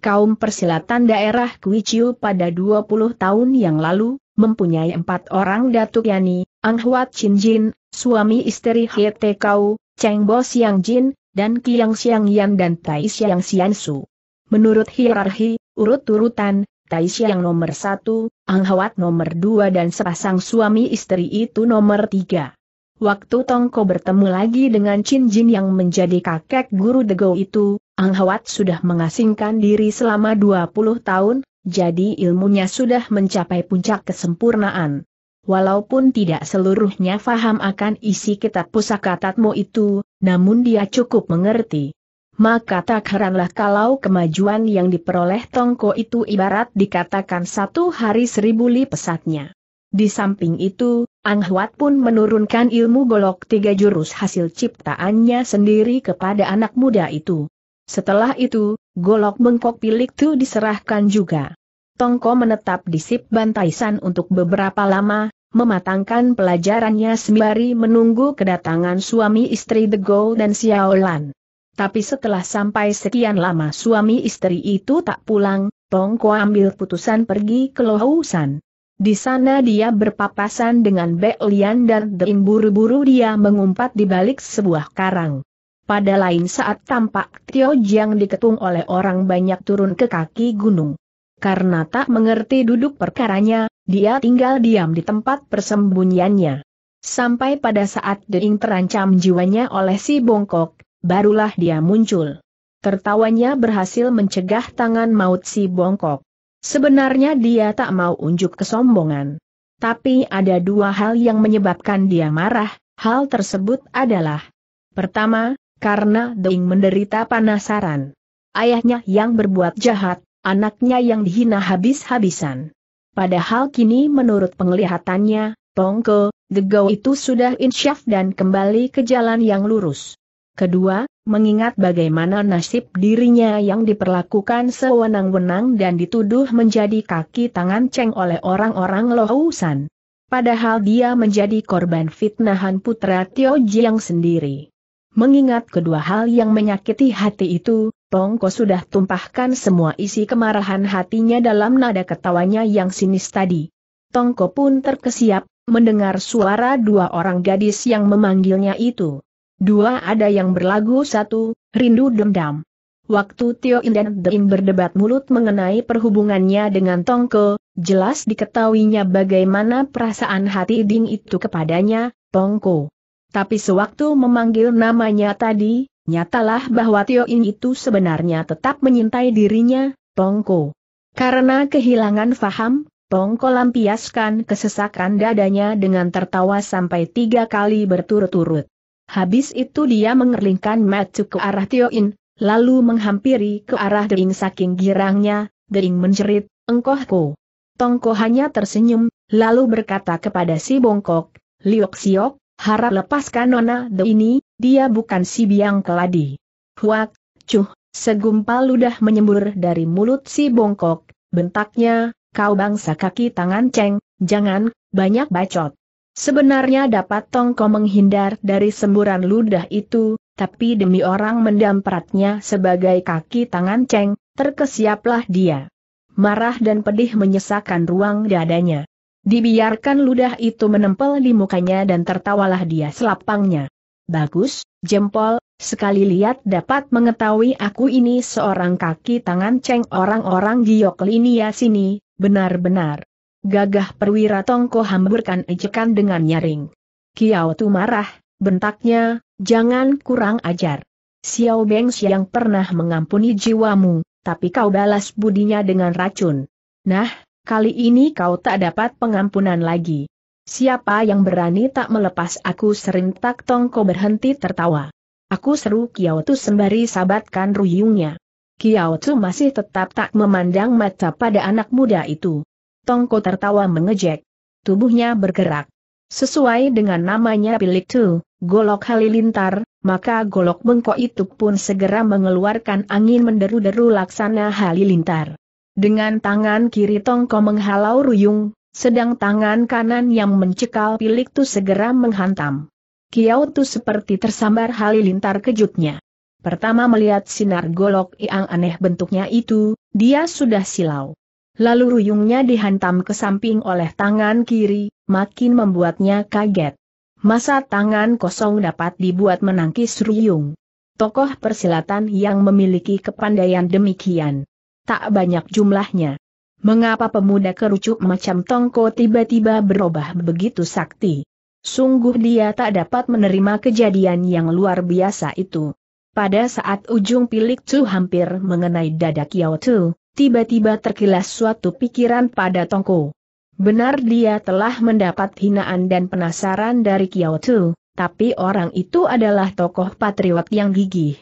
Kaum persilatan daerah Kuiciu pada 20 tahun yang lalu, mempunyai empat orang datuk Yani, Ang Huat Chin Jin, suami istri Te Kau, Cheng Bo Xiang Jin, dan Qiang Xiang Yan dan Tai Xiang Xian Su. Menurut hierarki, urut-urutan, Tai Xiang nomor satu, Ang Hawat nomor dua dan sepasang suami istri itu nomor tiga. Waktu Tongko bertemu lagi dengan Chin Jin yang menjadi kakek guru Dego itu, Ang Hawat sudah mengasingkan diri selama 20 tahun, jadi ilmunya sudah mencapai puncak kesempurnaan. Walaupun tidak seluruhnya faham akan isi kitab pusaka tatmo itu, namun dia cukup mengerti. Maka tak heranlah kalau kemajuan yang diperoleh Tongko itu ibarat dikatakan satu hari seribu li pesatnya. Di samping itu, Ang Huat pun menurunkan ilmu golok tiga jurus hasil ciptaannya sendiri kepada anak muda itu. Setelah itu, golok bengkok pilik itu diserahkan juga. Tongko menetap di Sip Bantaisan untuk beberapa lama, mematangkan pelajarannya sembari menunggu kedatangan suami istri Go dan Xiaolan. Tapi setelah sampai sekian lama suami istri itu tak pulang, Tongko ambil putusan pergi ke Lohusan. Di sana dia berpapasan dengan Be Lian dan Dein buru-buru dia mengumpat di balik sebuah karang. Pada lain saat tampak Tio Jiang diketung oleh orang banyak turun ke kaki gunung karena tak mengerti duduk perkaranya, dia tinggal diam di tempat persembunyiannya. Sampai pada saat Deing terancam jiwanya oleh si bongkok, barulah dia muncul. Tertawanya berhasil mencegah tangan maut si bongkok. Sebenarnya dia tak mau unjuk kesombongan. Tapi ada dua hal yang menyebabkan dia marah, hal tersebut adalah Pertama, karena Deing menderita penasaran. Ayahnya yang berbuat jahat, Anaknya yang dihina habis-habisan. Padahal kini menurut penglihatannya, Tongko, Go itu sudah insyaf dan kembali ke jalan yang lurus. Kedua, mengingat bagaimana nasib dirinya yang diperlakukan sewenang-wenang dan dituduh menjadi kaki tangan ceng oleh orang-orang lohusan. Padahal dia menjadi korban fitnahan putra Tio Jiang sendiri. Mengingat kedua hal yang menyakiti hati itu, Tongko sudah tumpahkan semua isi kemarahan hatinya dalam nada ketawanya yang sinis tadi. Tongko pun terkesiap, mendengar suara dua orang gadis yang memanggilnya itu. Dua ada yang berlagu satu, rindu dendam. Waktu Tio In dan berdebat mulut mengenai perhubungannya dengan Tongko, jelas diketahuinya bagaimana perasaan hati Ding itu kepadanya, Tongko. Tapi sewaktu memanggil namanya tadi, Nyatalah bahwa Tio In itu sebenarnya tetap menyintai dirinya, Tongko. Karena kehilangan faham, Tongko lampiaskan kesesakan dadanya dengan tertawa sampai tiga kali berturut-turut. Habis itu dia mengerlingkan mata ke arah Tio In, lalu menghampiri ke arah Deing saking girangnya, Deing menjerit, ko. Tongko hanya tersenyum, lalu berkata kepada si bongkok, Liok Siok, harap lepaskan Nona The ini, dia bukan si biang keladi. Huak, cuh, segumpal ludah menyembur dari mulut si bongkok, bentaknya, kau bangsa kaki tangan ceng, jangan, banyak bacot. Sebenarnya dapat Tongko menghindar dari semburan ludah itu, tapi demi orang mendampratnya sebagai kaki tangan ceng, terkesiaplah dia. Marah dan pedih menyesakan ruang dadanya. Dibiarkan ludah itu menempel di mukanya dan tertawalah dia selapangnya. Bagus, jempol, sekali lihat dapat mengetahui aku ini seorang kaki tangan ceng orang-orang giok linia sini, benar-benar. Gagah perwira tongko hamburkan ejekan dengan nyaring. Kiao tu marah, bentaknya, jangan kurang ajar. Xiao Beng yang pernah mengampuni jiwamu, tapi kau balas budinya dengan racun. Nah, kali ini kau tak dapat pengampunan lagi. Siapa yang berani tak melepas aku serintak Tongko berhenti tertawa. Aku seru Kiao Tu sembari sabatkan ruyungnya. Kiao Tu masih tetap tak memandang mata pada anak muda itu. Tongko tertawa mengejek. Tubuhnya bergerak. Sesuai dengan namanya Pilik Tu, golok halilintar, maka golok bengkok itu pun segera mengeluarkan angin menderu-deru laksana halilintar. Dengan tangan kiri Tongko menghalau Ruyung, sedang tangan kanan yang mencekal pilik Tu segera menghantam. Kiau Tu seperti tersambar halilintar kejutnya. Pertama melihat sinar golok yang aneh bentuknya itu, dia sudah silau. Lalu ruyungnya dihantam ke samping oleh tangan kiri, makin membuatnya kaget. Masa tangan kosong dapat dibuat menangkis ruyung. Tokoh persilatan yang memiliki kepandaian demikian, tak banyak jumlahnya. Mengapa pemuda kerucut macam Tongko tiba-tiba berubah begitu sakti? Sungguh dia tak dapat menerima kejadian yang luar biasa itu. Pada saat ujung pilik tu hampir mengenai dada Kiao Tu, tiba-tiba terkilas suatu pikiran pada Tongko. Benar dia telah mendapat hinaan dan penasaran dari Kiao Tu, tapi orang itu adalah tokoh patriot yang gigih.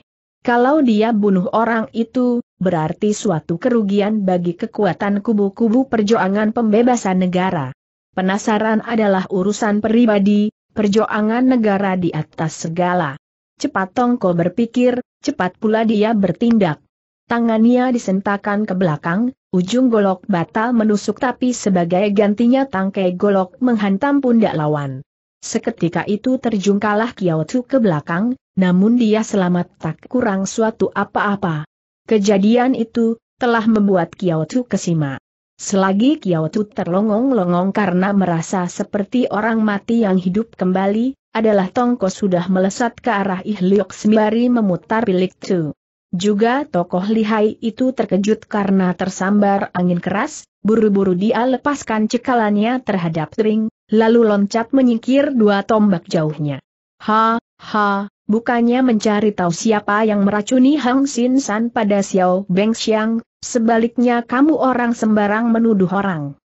Kalau dia bunuh orang itu, berarti suatu kerugian bagi kekuatan kubu-kubu perjuangan pembebasan negara. Penasaran adalah urusan pribadi, perjuangan negara di atas segala. Cepat Tongko berpikir, cepat pula dia bertindak. Tangannya disentakan ke belakang, ujung golok batal menusuk tapi sebagai gantinya tangkai golok menghantam pundak lawan. Seketika itu terjungkalah Tzu ke belakang, namun dia selamat tak kurang suatu apa-apa. Kejadian itu telah membuat Tzu kesima. Selagi Tzu terlongong-longong karena merasa seperti orang mati yang hidup kembali, adalah Tongko sudah melesat ke arah Ihliok sembari memutar bilik Tu. Juga tokoh lihai itu terkejut karena tersambar angin keras, buru-buru dia lepaskan cekalannya terhadap ring, lalu loncat menyingkir dua tombak jauhnya. Ha, ha, bukannya mencari tahu siapa yang meracuni Hang Sin San pada Xiao Beng Xiang, sebaliknya kamu orang sembarang menuduh orang.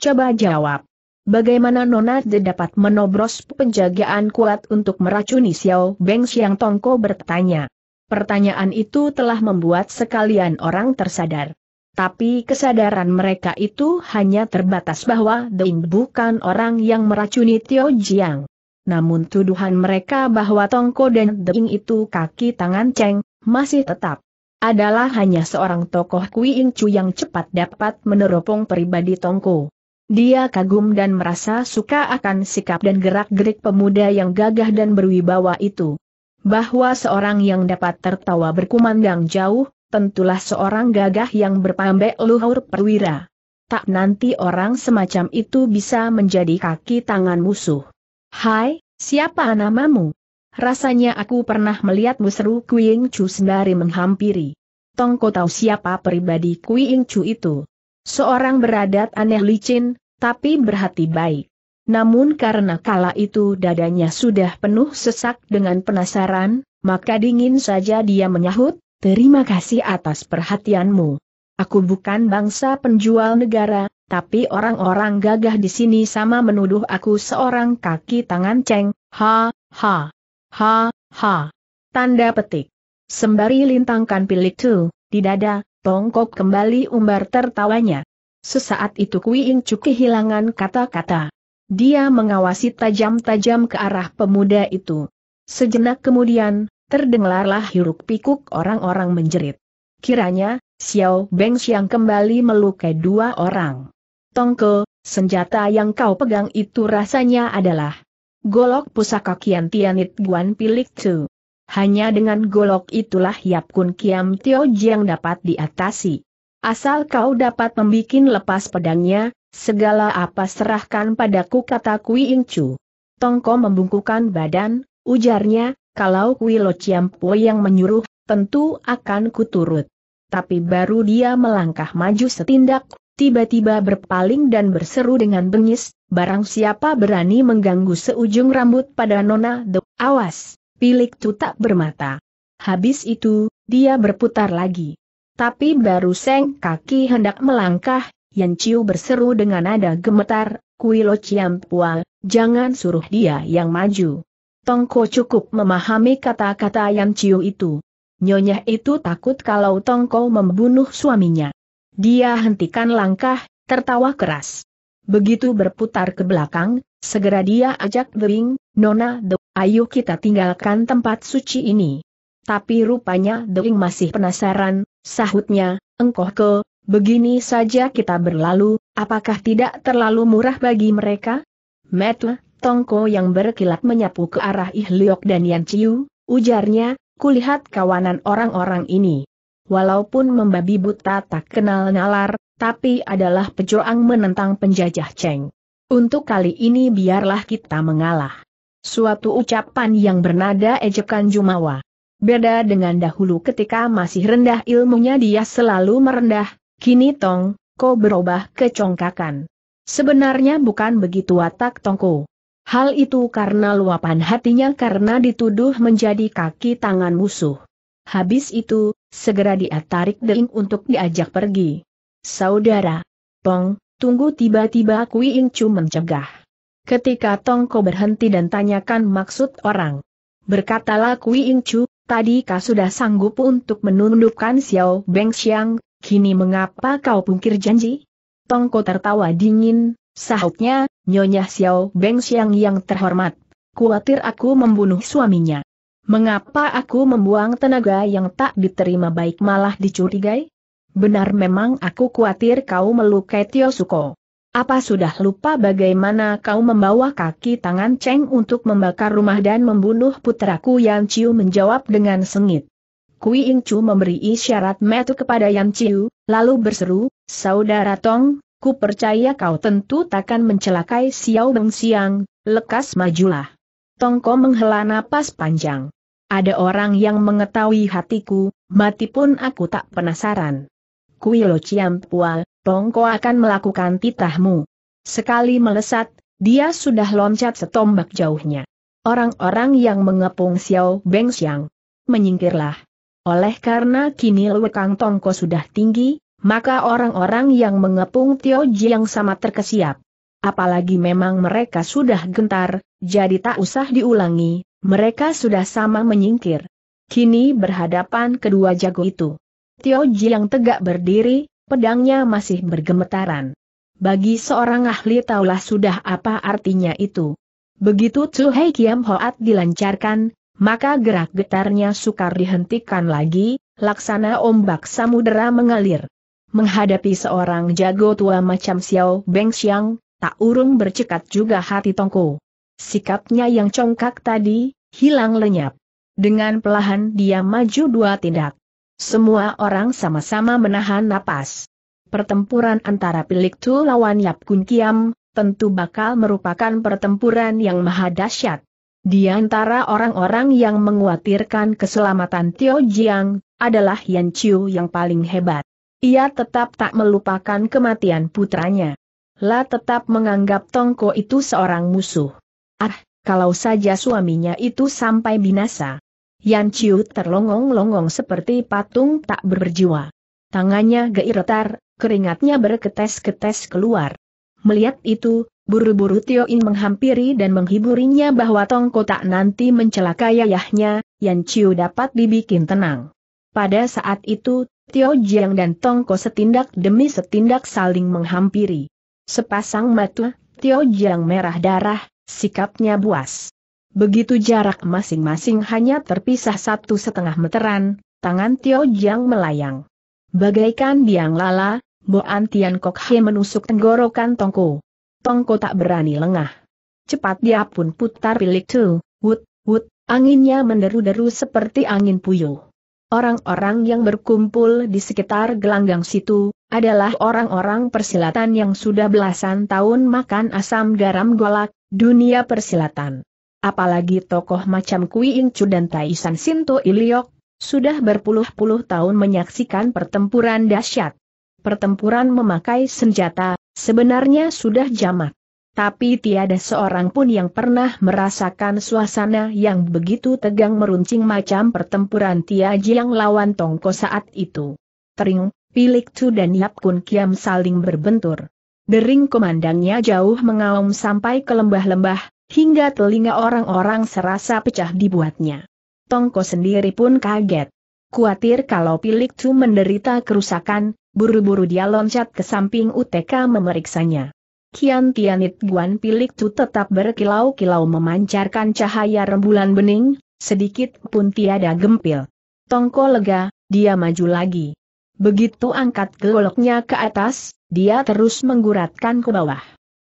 Coba jawab. Bagaimana Nona De dapat menobros penjagaan kuat untuk meracuni Xiao Beng Xiang Tongko bertanya. Pertanyaan itu telah membuat sekalian orang tersadar. Tapi kesadaran mereka itu hanya terbatas bahwa Deng bukan orang yang meracuni Tio Jiang. Namun tuduhan mereka bahwa Tongko dan Deng itu kaki tangan Cheng, masih tetap. Adalah hanya seorang tokoh Kui Ing Chu yang cepat dapat meneropong pribadi Tongko. Dia kagum dan merasa suka akan sikap dan gerak-gerik pemuda yang gagah dan berwibawa itu. Bahwa seorang yang dapat tertawa berkumandang jauh, tentulah seorang gagah yang berpambek luhur perwira. Tak nanti orang semacam itu bisa menjadi kaki tangan musuh. Hai, siapa namamu? Rasanya aku pernah melihat seru Kuing Chu sendiri menghampiri. Tongko tahu siapa pribadi Kuing Chu itu? Seorang beradat aneh licin, tapi berhati baik. Namun karena kala itu dadanya sudah penuh sesak dengan penasaran, maka dingin saja dia menyahut, Terima kasih atas perhatianmu. Aku bukan bangsa penjual negara, tapi orang-orang gagah di sini sama menuduh aku seorang kaki tangan ceng, ha, ha, ha, ha. Tanda petik. Sembari lintangkan pilik tu, di dada, tongkok kembali umbar tertawanya. Sesaat itu Kui Ing Cu kehilangan kata-kata. Dia mengawasi tajam-tajam ke arah pemuda itu. Sejenak kemudian, terdengarlah hiruk pikuk orang-orang menjerit. Kiranya, Xiao Beng Xiang kembali melukai dua orang. Tongko, senjata yang kau pegang itu rasanya adalah golok pusaka Kian Tianit Guan Pilik Tu. Hanya dengan golok itulah Yap Kun Kiam Tio Jiang dapat diatasi. Asal kau dapat membikin lepas pedangnya, segala apa serahkan padaku kata Kui Ing Chu. Tongko membungkukan badan, ujarnya, kalau Kuilo Ciampo yang menyuruh, tentu akan kuturut. Tapi baru dia melangkah maju setindak, tiba-tiba berpaling dan berseru dengan bengis, barang siapa berani mengganggu seujung rambut pada Nona The, awas, pilik tu tak bermata. Habis itu, dia berputar lagi. Tapi baru seng kaki hendak melangkah, Yan Chiu berseru dengan nada gemetar, Kuilo Ciampua, jangan suruh dia yang maju. Tongko cukup memahami kata-kata yang Ciu itu. Nyonya itu takut kalau Tongko membunuh suaminya. Dia hentikan langkah, tertawa keras. Begitu berputar ke belakang, segera dia ajak Dering, Nona De, ayo kita tinggalkan tempat suci ini. Tapi rupanya Dering masih penasaran, sahutnya, engkau ke, begini saja kita berlalu, apakah tidak terlalu murah bagi mereka? Metu, Tongko yang berkilat menyapu ke arah Ihliok dan Yan Chiu, ujarnya, kulihat kawanan orang-orang ini. Walaupun membabi buta tak kenal nalar, tapi adalah pejuang menentang penjajah Cheng. Untuk kali ini biarlah kita mengalah. Suatu ucapan yang bernada ejekan Jumawa. Beda dengan dahulu ketika masih rendah ilmunya dia selalu merendah, kini Tong, Ko berubah kecongkakan. Sebenarnya bukan begitu watak Tongko. Hal itu karena luapan hatinya karena dituduh menjadi kaki tangan musuh. Habis itu, segera dia tarik Deing untuk diajak pergi. Saudara, Tong, tunggu tiba-tiba Kui Chu mencegah. Ketika Tong Tongko berhenti dan tanyakan maksud orang. Berkatalah Kui Chu, tadi kau sudah sanggup untuk menundukkan Xiao Beng Xiang, kini mengapa kau pungkir janji? Tong Tongko tertawa dingin, Sahutnya, Nyonya Xiao Beng Xiang yang terhormat. Kuatir aku membunuh suaminya. Mengapa aku membuang tenaga yang tak diterima baik malah dicurigai? Benar memang aku kuatir kau melukai Tio Suko. Apa sudah lupa bagaimana kau membawa kaki tangan Cheng untuk membakar rumah dan membunuh putraku Yan Chiu menjawab dengan sengit. Kui Ing Chu memberi isyarat metu kepada Yan Chiu, lalu berseru, Saudara Tong, Ku percaya kau tentu takkan mencelakai Xiao Beng Siang, lekas majulah. Tongko menghela napas panjang. Ada orang yang mengetahui hatiku, mati pun aku tak penasaran. Kuilo Pua, Tongko akan melakukan titahmu. Sekali melesat, dia sudah loncat setombak jauhnya. Orang-orang yang mengepung Xiao Beng Siang. Menyingkirlah. Oleh karena kini Kang Tongko sudah tinggi, maka orang-orang yang mengepung Tio Jiang sama terkesiap. Apalagi memang mereka sudah gentar, jadi tak usah diulangi, mereka sudah sama menyingkir. Kini berhadapan kedua jago itu. Tio Jiang tegak berdiri, pedangnya masih bergemetaran. Bagi seorang ahli taulah sudah apa artinya itu. Begitu Tzu Hei Kiam Hoat dilancarkan, maka gerak getarnya sukar dihentikan lagi, laksana ombak samudera mengalir. Menghadapi seorang jago tua macam Xiao Beng Xiang, tak urung bercekat juga hati Tongko. Sikapnya yang congkak tadi, hilang lenyap. Dengan pelahan dia maju dua tindak. Semua orang sama-sama menahan napas. Pertempuran antara Pilik Tu lawan Yap Kun Kiam, tentu bakal merupakan pertempuran yang maha dahsyat. Di antara orang-orang yang mengkhawatirkan keselamatan Tio Jiang, adalah Yan Chiu yang paling hebat ia tetap tak melupakan kematian putranya. La tetap menganggap Tongko itu seorang musuh. Ah, kalau saja suaminya itu sampai binasa. Yan Chiu terlongong-longong seperti patung tak berjiwa. Tangannya geiretar, keringatnya berketes-ketes keluar. Melihat itu, buru-buru Tio In menghampiri dan menghiburinya bahwa Tongko tak nanti mencelakai ayahnya, Yan Chiu dapat dibikin tenang. Pada saat itu, Tio Jiang dan Tongko setindak demi setindak saling menghampiri. Sepasang mata, Tio Jiang merah darah, sikapnya buas. Begitu jarak masing-masing hanya terpisah satu setengah meteran, tangan Tio Jiang melayang. Bagaikan biang lala, Boan Tian Kok He menusuk tenggorokan Tongko. Tongko tak berani lengah. Cepat dia pun putar pilik tu, wut, wut, anginnya menderu-deru seperti angin puyuh. Orang-orang yang berkumpul di sekitar gelanggang situ, adalah orang-orang persilatan yang sudah belasan tahun makan asam garam golak, dunia persilatan. Apalagi tokoh macam Kui Incu dan Taisan Sinto Iliok, sudah berpuluh-puluh tahun menyaksikan pertempuran dahsyat. Pertempuran memakai senjata, sebenarnya sudah jamak tapi tiada seorang pun yang pernah merasakan suasana yang begitu tegang meruncing macam pertempuran Tia Jiang lawan Tongko saat itu. Tering, Pilik Tu dan Yap Kun Kiam saling berbentur. Dering komandangnya jauh mengaum sampai ke lembah-lembah, hingga telinga orang-orang serasa pecah dibuatnya. Tongko sendiri pun kaget. Kuatir kalau Pilik Tu menderita kerusakan, buru-buru dia loncat ke samping UTK memeriksanya. Kian Tianit Guan Pilik Tu tetap berkilau-kilau memancarkan cahaya rembulan bening, sedikit pun tiada gempil. Tongko lega, dia maju lagi. Begitu angkat goloknya ke atas, dia terus mengguratkan ke bawah.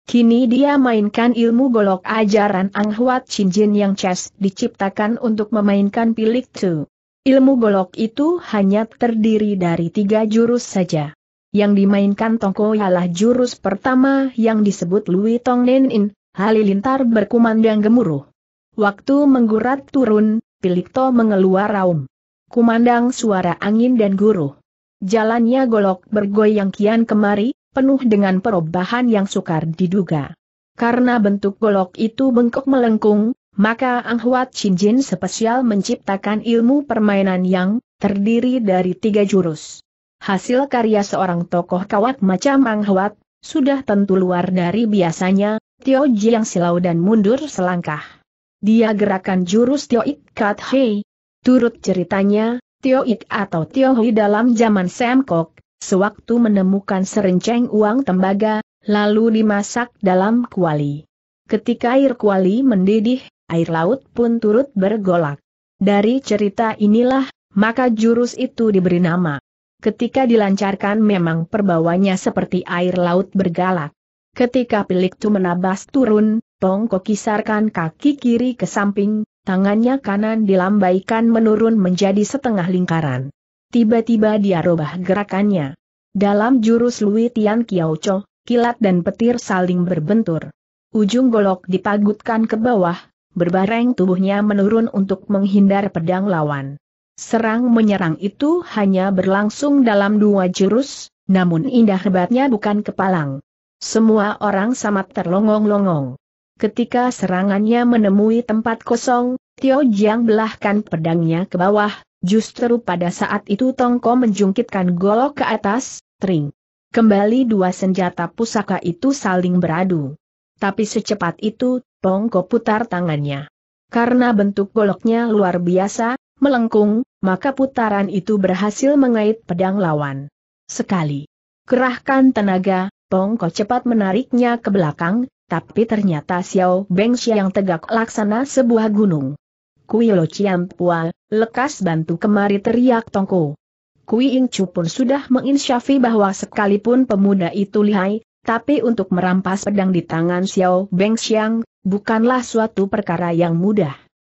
Kini dia mainkan ilmu golok ajaran Ang Huat Chin Jin yang Ches diciptakan untuk memainkan Pilik Tu. Ilmu golok itu hanya terdiri dari tiga jurus saja yang dimainkan Tongko ialah jurus pertama yang disebut Lui Tong Nen In, halilintar berkumandang gemuruh. Waktu menggurat turun, Pilikto mengeluar raum. Kumandang suara angin dan guruh. Jalannya golok bergoyang kian kemari, penuh dengan perubahan yang sukar diduga. Karena bentuk golok itu bengkok melengkung, maka Ang Huat Chin Jin spesial menciptakan ilmu permainan yang terdiri dari tiga jurus hasil karya seorang tokoh kawat macam Mang Huat, sudah tentu luar dari biasanya, Tio Jiang silau dan mundur selangkah. Dia gerakan jurus Tio Ik Kat Hei. Turut ceritanya, Tio Ik atau Tio Hui dalam zaman Sam Kok, sewaktu menemukan serenceng uang tembaga, lalu dimasak dalam kuali. Ketika air kuali mendidih, air laut pun turut bergolak. Dari cerita inilah, maka jurus itu diberi nama Ketika dilancarkan memang perbawanya seperti air laut bergalak. Ketika pilik tu menabas turun, Pongko kisarkan kaki kiri ke samping, tangannya kanan dilambaikan menurun menjadi setengah lingkaran. Tiba-tiba dia rubah gerakannya. Dalam jurus Lui Tian Kiao Cho, kilat dan petir saling berbentur. Ujung golok dipagutkan ke bawah, berbareng tubuhnya menurun untuk menghindar pedang lawan. Serang-menyerang itu hanya berlangsung dalam dua jurus, namun indah hebatnya bukan kepalang. Semua orang sama terlongong-longong. Ketika serangannya menemui tempat kosong, Tio Jiang belahkan pedangnya ke bawah, justru pada saat itu Tongko menjungkitkan golok ke atas, tring. Kembali dua senjata pusaka itu saling beradu. Tapi secepat itu, Tongko putar tangannya. Karena bentuk goloknya luar biasa, melengkung, maka putaran itu berhasil mengait pedang lawan. Sekali. Kerahkan tenaga, Pongko cepat menariknya ke belakang, tapi ternyata Xiao Bengxia yang tegak laksana sebuah gunung. Kui Lo Pua, lekas bantu kemari teriak Tongko. Kui Chu pun sudah menginsyafi bahwa sekalipun pemuda itu lihai, tapi untuk merampas pedang di tangan Xiao Bengxiang, bukanlah suatu perkara yang mudah.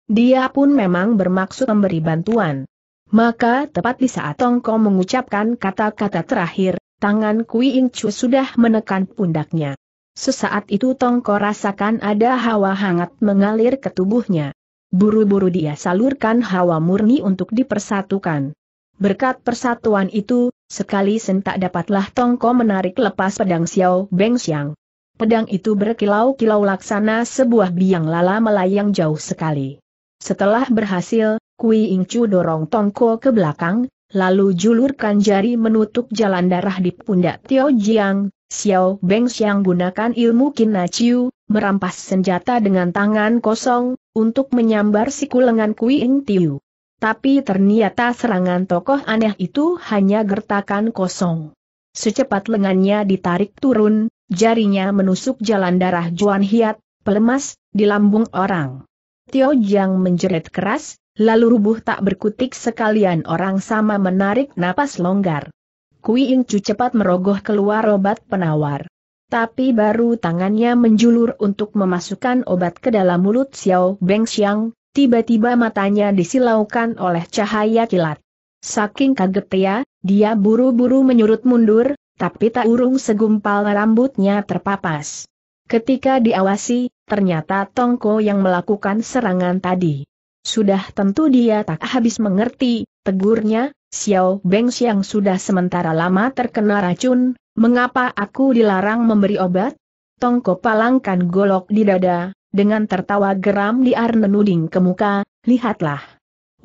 Dia pun memang bermaksud memberi bantuan. Maka tepat di saat Tongko mengucapkan kata-kata terakhir, tangan Kui Ing Chu sudah menekan pundaknya. Sesaat itu Tongko rasakan ada hawa hangat mengalir ke tubuhnya. Buru-buru dia salurkan hawa murni untuk dipersatukan. Berkat persatuan itu, sekali sentak dapatlah Tongko menarik lepas pedang Xiao Beng Xiang. Pedang itu berkilau-kilau laksana sebuah biang lala melayang jauh sekali. Setelah berhasil, Kui Ing dorong Tongko ke belakang, lalu julurkan jari menutup jalan darah di pundak Tio Jiang, Xiao Beng Xiang gunakan ilmu Kinaciu, merampas senjata dengan tangan kosong, untuk menyambar siku lengan Kui Ing Tiu. Tapi ternyata serangan tokoh aneh itu hanya gertakan kosong. Secepat lengannya ditarik turun, jarinya menusuk jalan darah Juan Hiat, pelemas, di lambung orang. Tio Jiang menjerit keras, lalu rubuh tak berkutik sekalian orang sama menarik napas longgar. Kui Chu cepat merogoh keluar obat penawar. Tapi baru tangannya menjulur untuk memasukkan obat ke dalam mulut Xiao Beng Xiang, tiba-tiba matanya disilaukan oleh cahaya kilat. Saking kagetnya, dia buru-buru menyurut mundur, tapi tak urung segumpal rambutnya terpapas. Ketika diawasi, ternyata Tongko yang melakukan serangan tadi. Sudah tentu dia tak habis mengerti, tegurnya, Xiao Beng yang sudah sementara lama terkena racun, mengapa aku dilarang memberi obat? Tongko palangkan golok di dada, dengan tertawa geram di Nuding ke muka, lihatlah.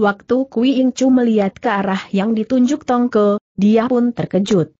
Waktu Kui Chu melihat ke arah yang ditunjuk Tongko, dia pun terkejut.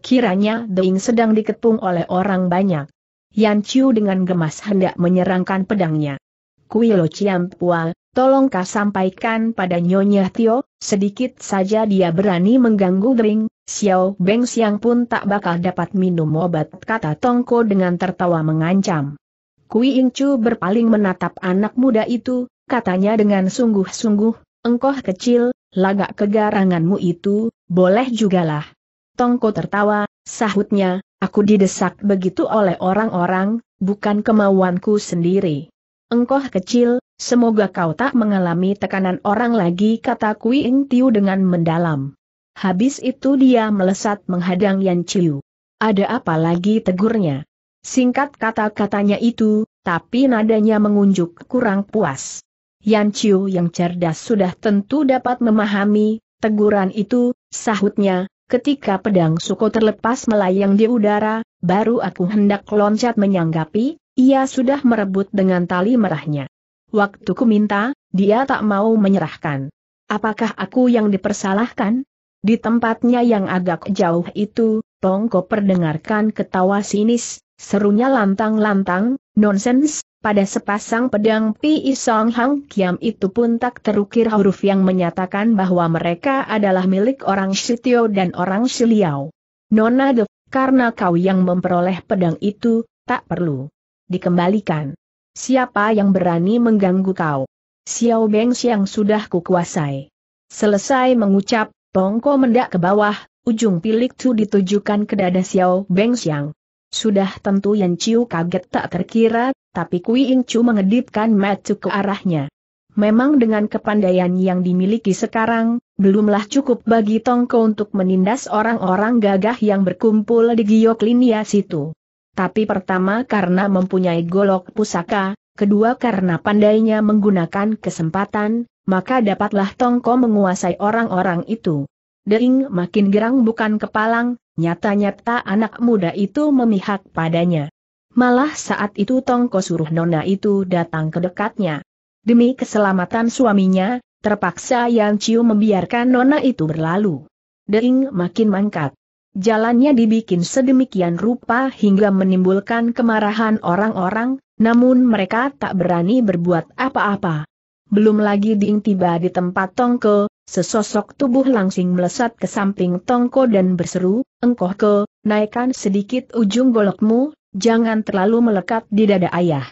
Kiranya Deing sedang diketung oleh orang banyak. Yan Chiu dengan gemas hendak menyerangkan pedangnya. Kuilo Chiam tolong tolongkah sampaikan pada Nyonya Tio, sedikit saja dia berani mengganggu Dering, Xiao Beng Siang pun tak bakal dapat minum obat, kata Tongko dengan tertawa mengancam. Kui Ing Chu berpaling menatap anak muda itu, katanya dengan sungguh-sungguh, engkau kecil, lagak kegaranganmu itu, boleh jugalah. Tongko tertawa, sahutnya, Aku didesak begitu oleh orang-orang, bukan kemauanku sendiri. Engkau kecil, semoga kau tak mengalami tekanan orang lagi kata Kui Ing Tiu dengan mendalam. Habis itu dia melesat menghadang Yan Chiu. Ada apa lagi tegurnya? Singkat kata-katanya itu, tapi nadanya mengunjuk kurang puas. Yan Chiu yang cerdas sudah tentu dapat memahami, teguran itu, sahutnya, Ketika pedang suko terlepas melayang di udara, baru aku hendak loncat menyanggapi, ia sudah merebut dengan tali merahnya. Waktu ku minta, dia tak mau menyerahkan. Apakah aku yang dipersalahkan? Di tempatnya yang agak jauh itu, Tongko perdengarkan ketawa sinis, serunya lantang-lantang, nonsens, pada sepasang pedang Pi Song Hang Kiam itu pun tak terukir huruf yang menyatakan bahwa mereka adalah milik orang Sitio dan orang Siliau. Nona De, karena kau yang memperoleh pedang itu, tak perlu dikembalikan. Siapa yang berani mengganggu kau? Xiao Beng yang sudah kukuasai. Selesai mengucap, Tongko mendak ke bawah, ujung pilik tu ditujukan ke dada Xiao Beng Xiang. Sudah tentu Yan Chiu kaget tak terkira, tapi Kui Ing Chu mengedipkan mata ke arahnya. Memang dengan kepandaian yang dimiliki sekarang, belumlah cukup bagi Tongko untuk menindas orang-orang gagah yang berkumpul di Gioklinia situ. Tapi pertama karena mempunyai golok pusaka, kedua karena pandainya menggunakan kesempatan, maka dapatlah Tongko menguasai orang-orang itu. Deing makin gerang bukan kepalang, Nyata-nyata anak muda itu memihak padanya. Malah saat itu Tongko suruh nona itu datang ke dekatnya. Demi keselamatan suaminya, terpaksa Yang Ciu membiarkan nona itu berlalu. Deing makin mangkat. Jalannya dibikin sedemikian rupa hingga menimbulkan kemarahan orang-orang, namun mereka tak berani berbuat apa-apa. Belum lagi Ding tiba di tempat Tongko, Sesosok tubuh langsing melesat ke samping Tongko dan berseru, Engkoh ke, naikkan sedikit ujung golokmu, jangan terlalu melekat di dada ayah.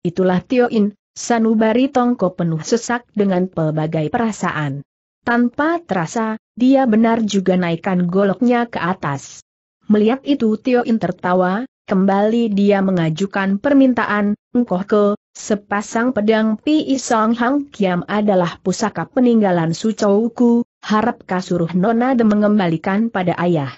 Itulah Tio In, sanubari Tongko penuh sesak dengan pelbagai perasaan. Tanpa terasa, dia benar juga naikkan goloknya ke atas. Melihat itu Tioin tertawa, Kembali dia mengajukan permintaan, engkoh ke, sepasang pedang Pi Isong Hang Kiam adalah pusaka peninggalan Sucouku, harap kasuruh Nona de mengembalikan pada ayah.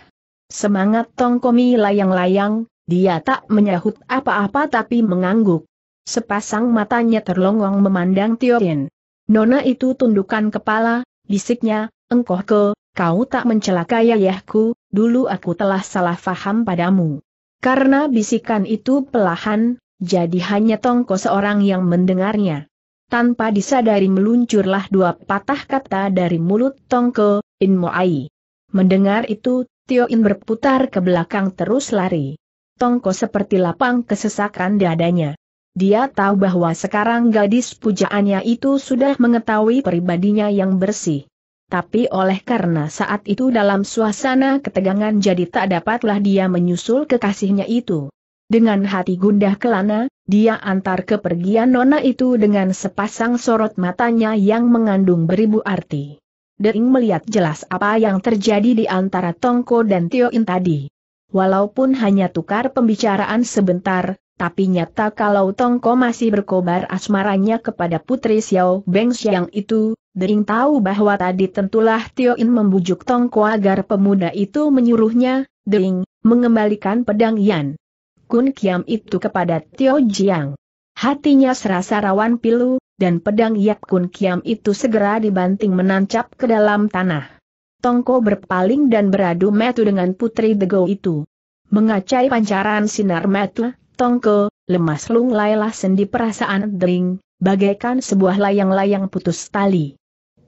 Semangat Tongkomi layang-layang, dia tak menyahut apa-apa tapi mengangguk. Sepasang matanya terlongong memandang Tiorin. Nona itu tundukkan kepala, bisiknya, engkoh ke, kau tak mencelakai ayahku, dulu aku telah salah faham padamu. Karena bisikan itu pelahan, jadi hanya Tongko seorang yang mendengarnya. Tanpa disadari meluncurlah dua patah kata dari mulut Tongko, In Moai. Mendengar itu, Tio In berputar ke belakang terus lari. Tongko seperti lapang kesesakan dadanya. Dia tahu bahwa sekarang gadis pujaannya itu sudah mengetahui pribadinya yang bersih tapi oleh karena saat itu dalam suasana ketegangan jadi tak dapatlah dia menyusul kekasihnya itu. Dengan hati gundah kelana, dia antar kepergian Nona itu dengan sepasang sorot matanya yang mengandung beribu arti. Dering melihat jelas apa yang terjadi di antara Tongko dan Tioin tadi. Walaupun hanya tukar pembicaraan sebentar, tapi nyata kalau Tongko masih berkobar asmaranya kepada Putri Xiao Beng Xiang itu, Dering tahu bahwa tadi tentulah Tio In membujuk Tongko agar pemuda itu menyuruhnya, Dering, mengembalikan pedang Yan. Kun Kiam itu kepada Tio Jiang. Hatinya serasa rawan pilu, dan pedang Yap Kun Kiam itu segera dibanting menancap ke dalam tanah. Tongko berpaling dan beradu metu dengan putri Dego itu. Mengacai pancaran sinar metu, Tongko, lemas lunglailah sendi perasaan Dering, bagaikan sebuah layang-layang putus tali.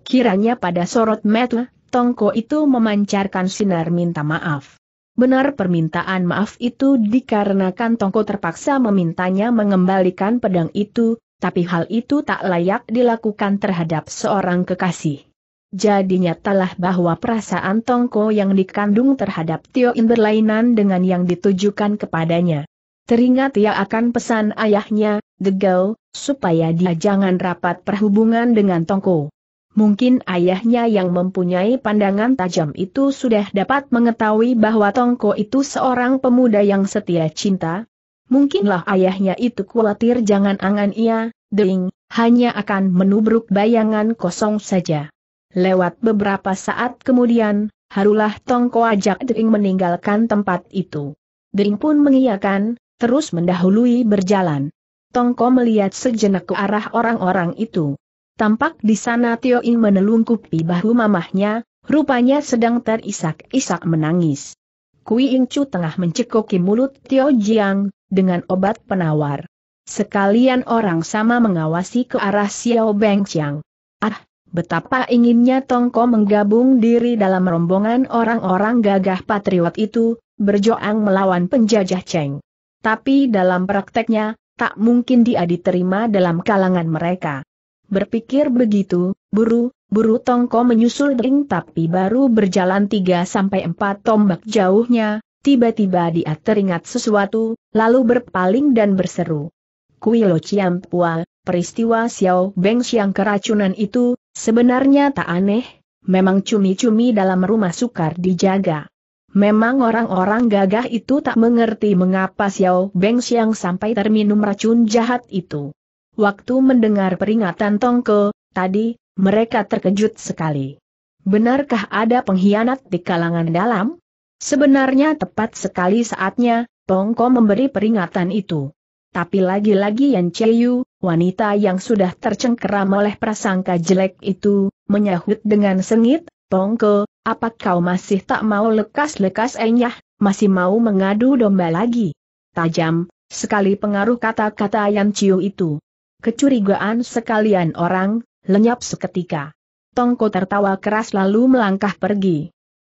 Kiranya pada sorot metu, Tongko itu memancarkan sinar minta maaf. Benar permintaan maaf itu dikarenakan Tongko terpaksa memintanya mengembalikan pedang itu, tapi hal itu tak layak dilakukan terhadap seorang kekasih. Jadinya telah bahwa perasaan Tongko yang dikandung terhadap Tio In berlainan dengan yang ditujukan kepadanya. Teringat ia akan pesan ayahnya, Degau, supaya dia jangan rapat perhubungan dengan Tongko. Mungkin ayahnya yang mempunyai pandangan tajam itu sudah dapat mengetahui bahwa Tongko itu seorang pemuda yang setia cinta. Mungkinlah ayahnya itu khawatir jangan angan ia, Ding, hanya akan menubruk bayangan kosong saja. Lewat beberapa saat kemudian, harulah Tongko ajak Ding meninggalkan tempat itu. Ding pun mengiyakan, terus mendahului berjalan. Tongko melihat sejenak ke arah orang-orang itu. Tampak di sana Tio In menelungkupi bahu mamahnya, rupanya sedang terisak-isak menangis. Kui Ing Chu tengah mencekoki mulut Tio Jiang, dengan obat penawar. Sekalian orang sama mengawasi ke arah Xiao Beng Chiang. Ah, betapa inginnya Tongko menggabung diri dalam rombongan orang-orang gagah patriot itu, berjoang melawan penjajah Cheng. Tapi dalam prakteknya, tak mungkin dia diterima dalam kalangan mereka. Berpikir begitu, buru, buru Tongko menyusul Ding tapi baru berjalan tiga sampai empat tombak jauhnya, tiba-tiba dia teringat sesuatu, lalu berpaling dan berseru. Kuilo Ciampua, peristiwa Xiao Beng Xiang keracunan itu, sebenarnya tak aneh, memang cumi-cumi dalam rumah sukar dijaga. Memang orang-orang gagah itu tak mengerti mengapa Xiao Beng Xiang sampai terminum racun jahat itu. Waktu mendengar peringatan Tongko, tadi, mereka terkejut sekali. Benarkah ada pengkhianat di kalangan dalam? Sebenarnya tepat sekali saatnya, Tongko memberi peringatan itu. Tapi lagi-lagi Yan Cheyu, wanita yang sudah tercengkeram oleh prasangka jelek itu, menyahut dengan sengit, Tongko, apa kau masih tak mau lekas-lekas enyah, eh, masih mau mengadu domba lagi? Tajam, sekali pengaruh kata-kata Yan Chiu itu. Kecurigaan sekalian orang, lenyap seketika. Tongko tertawa keras lalu melangkah pergi.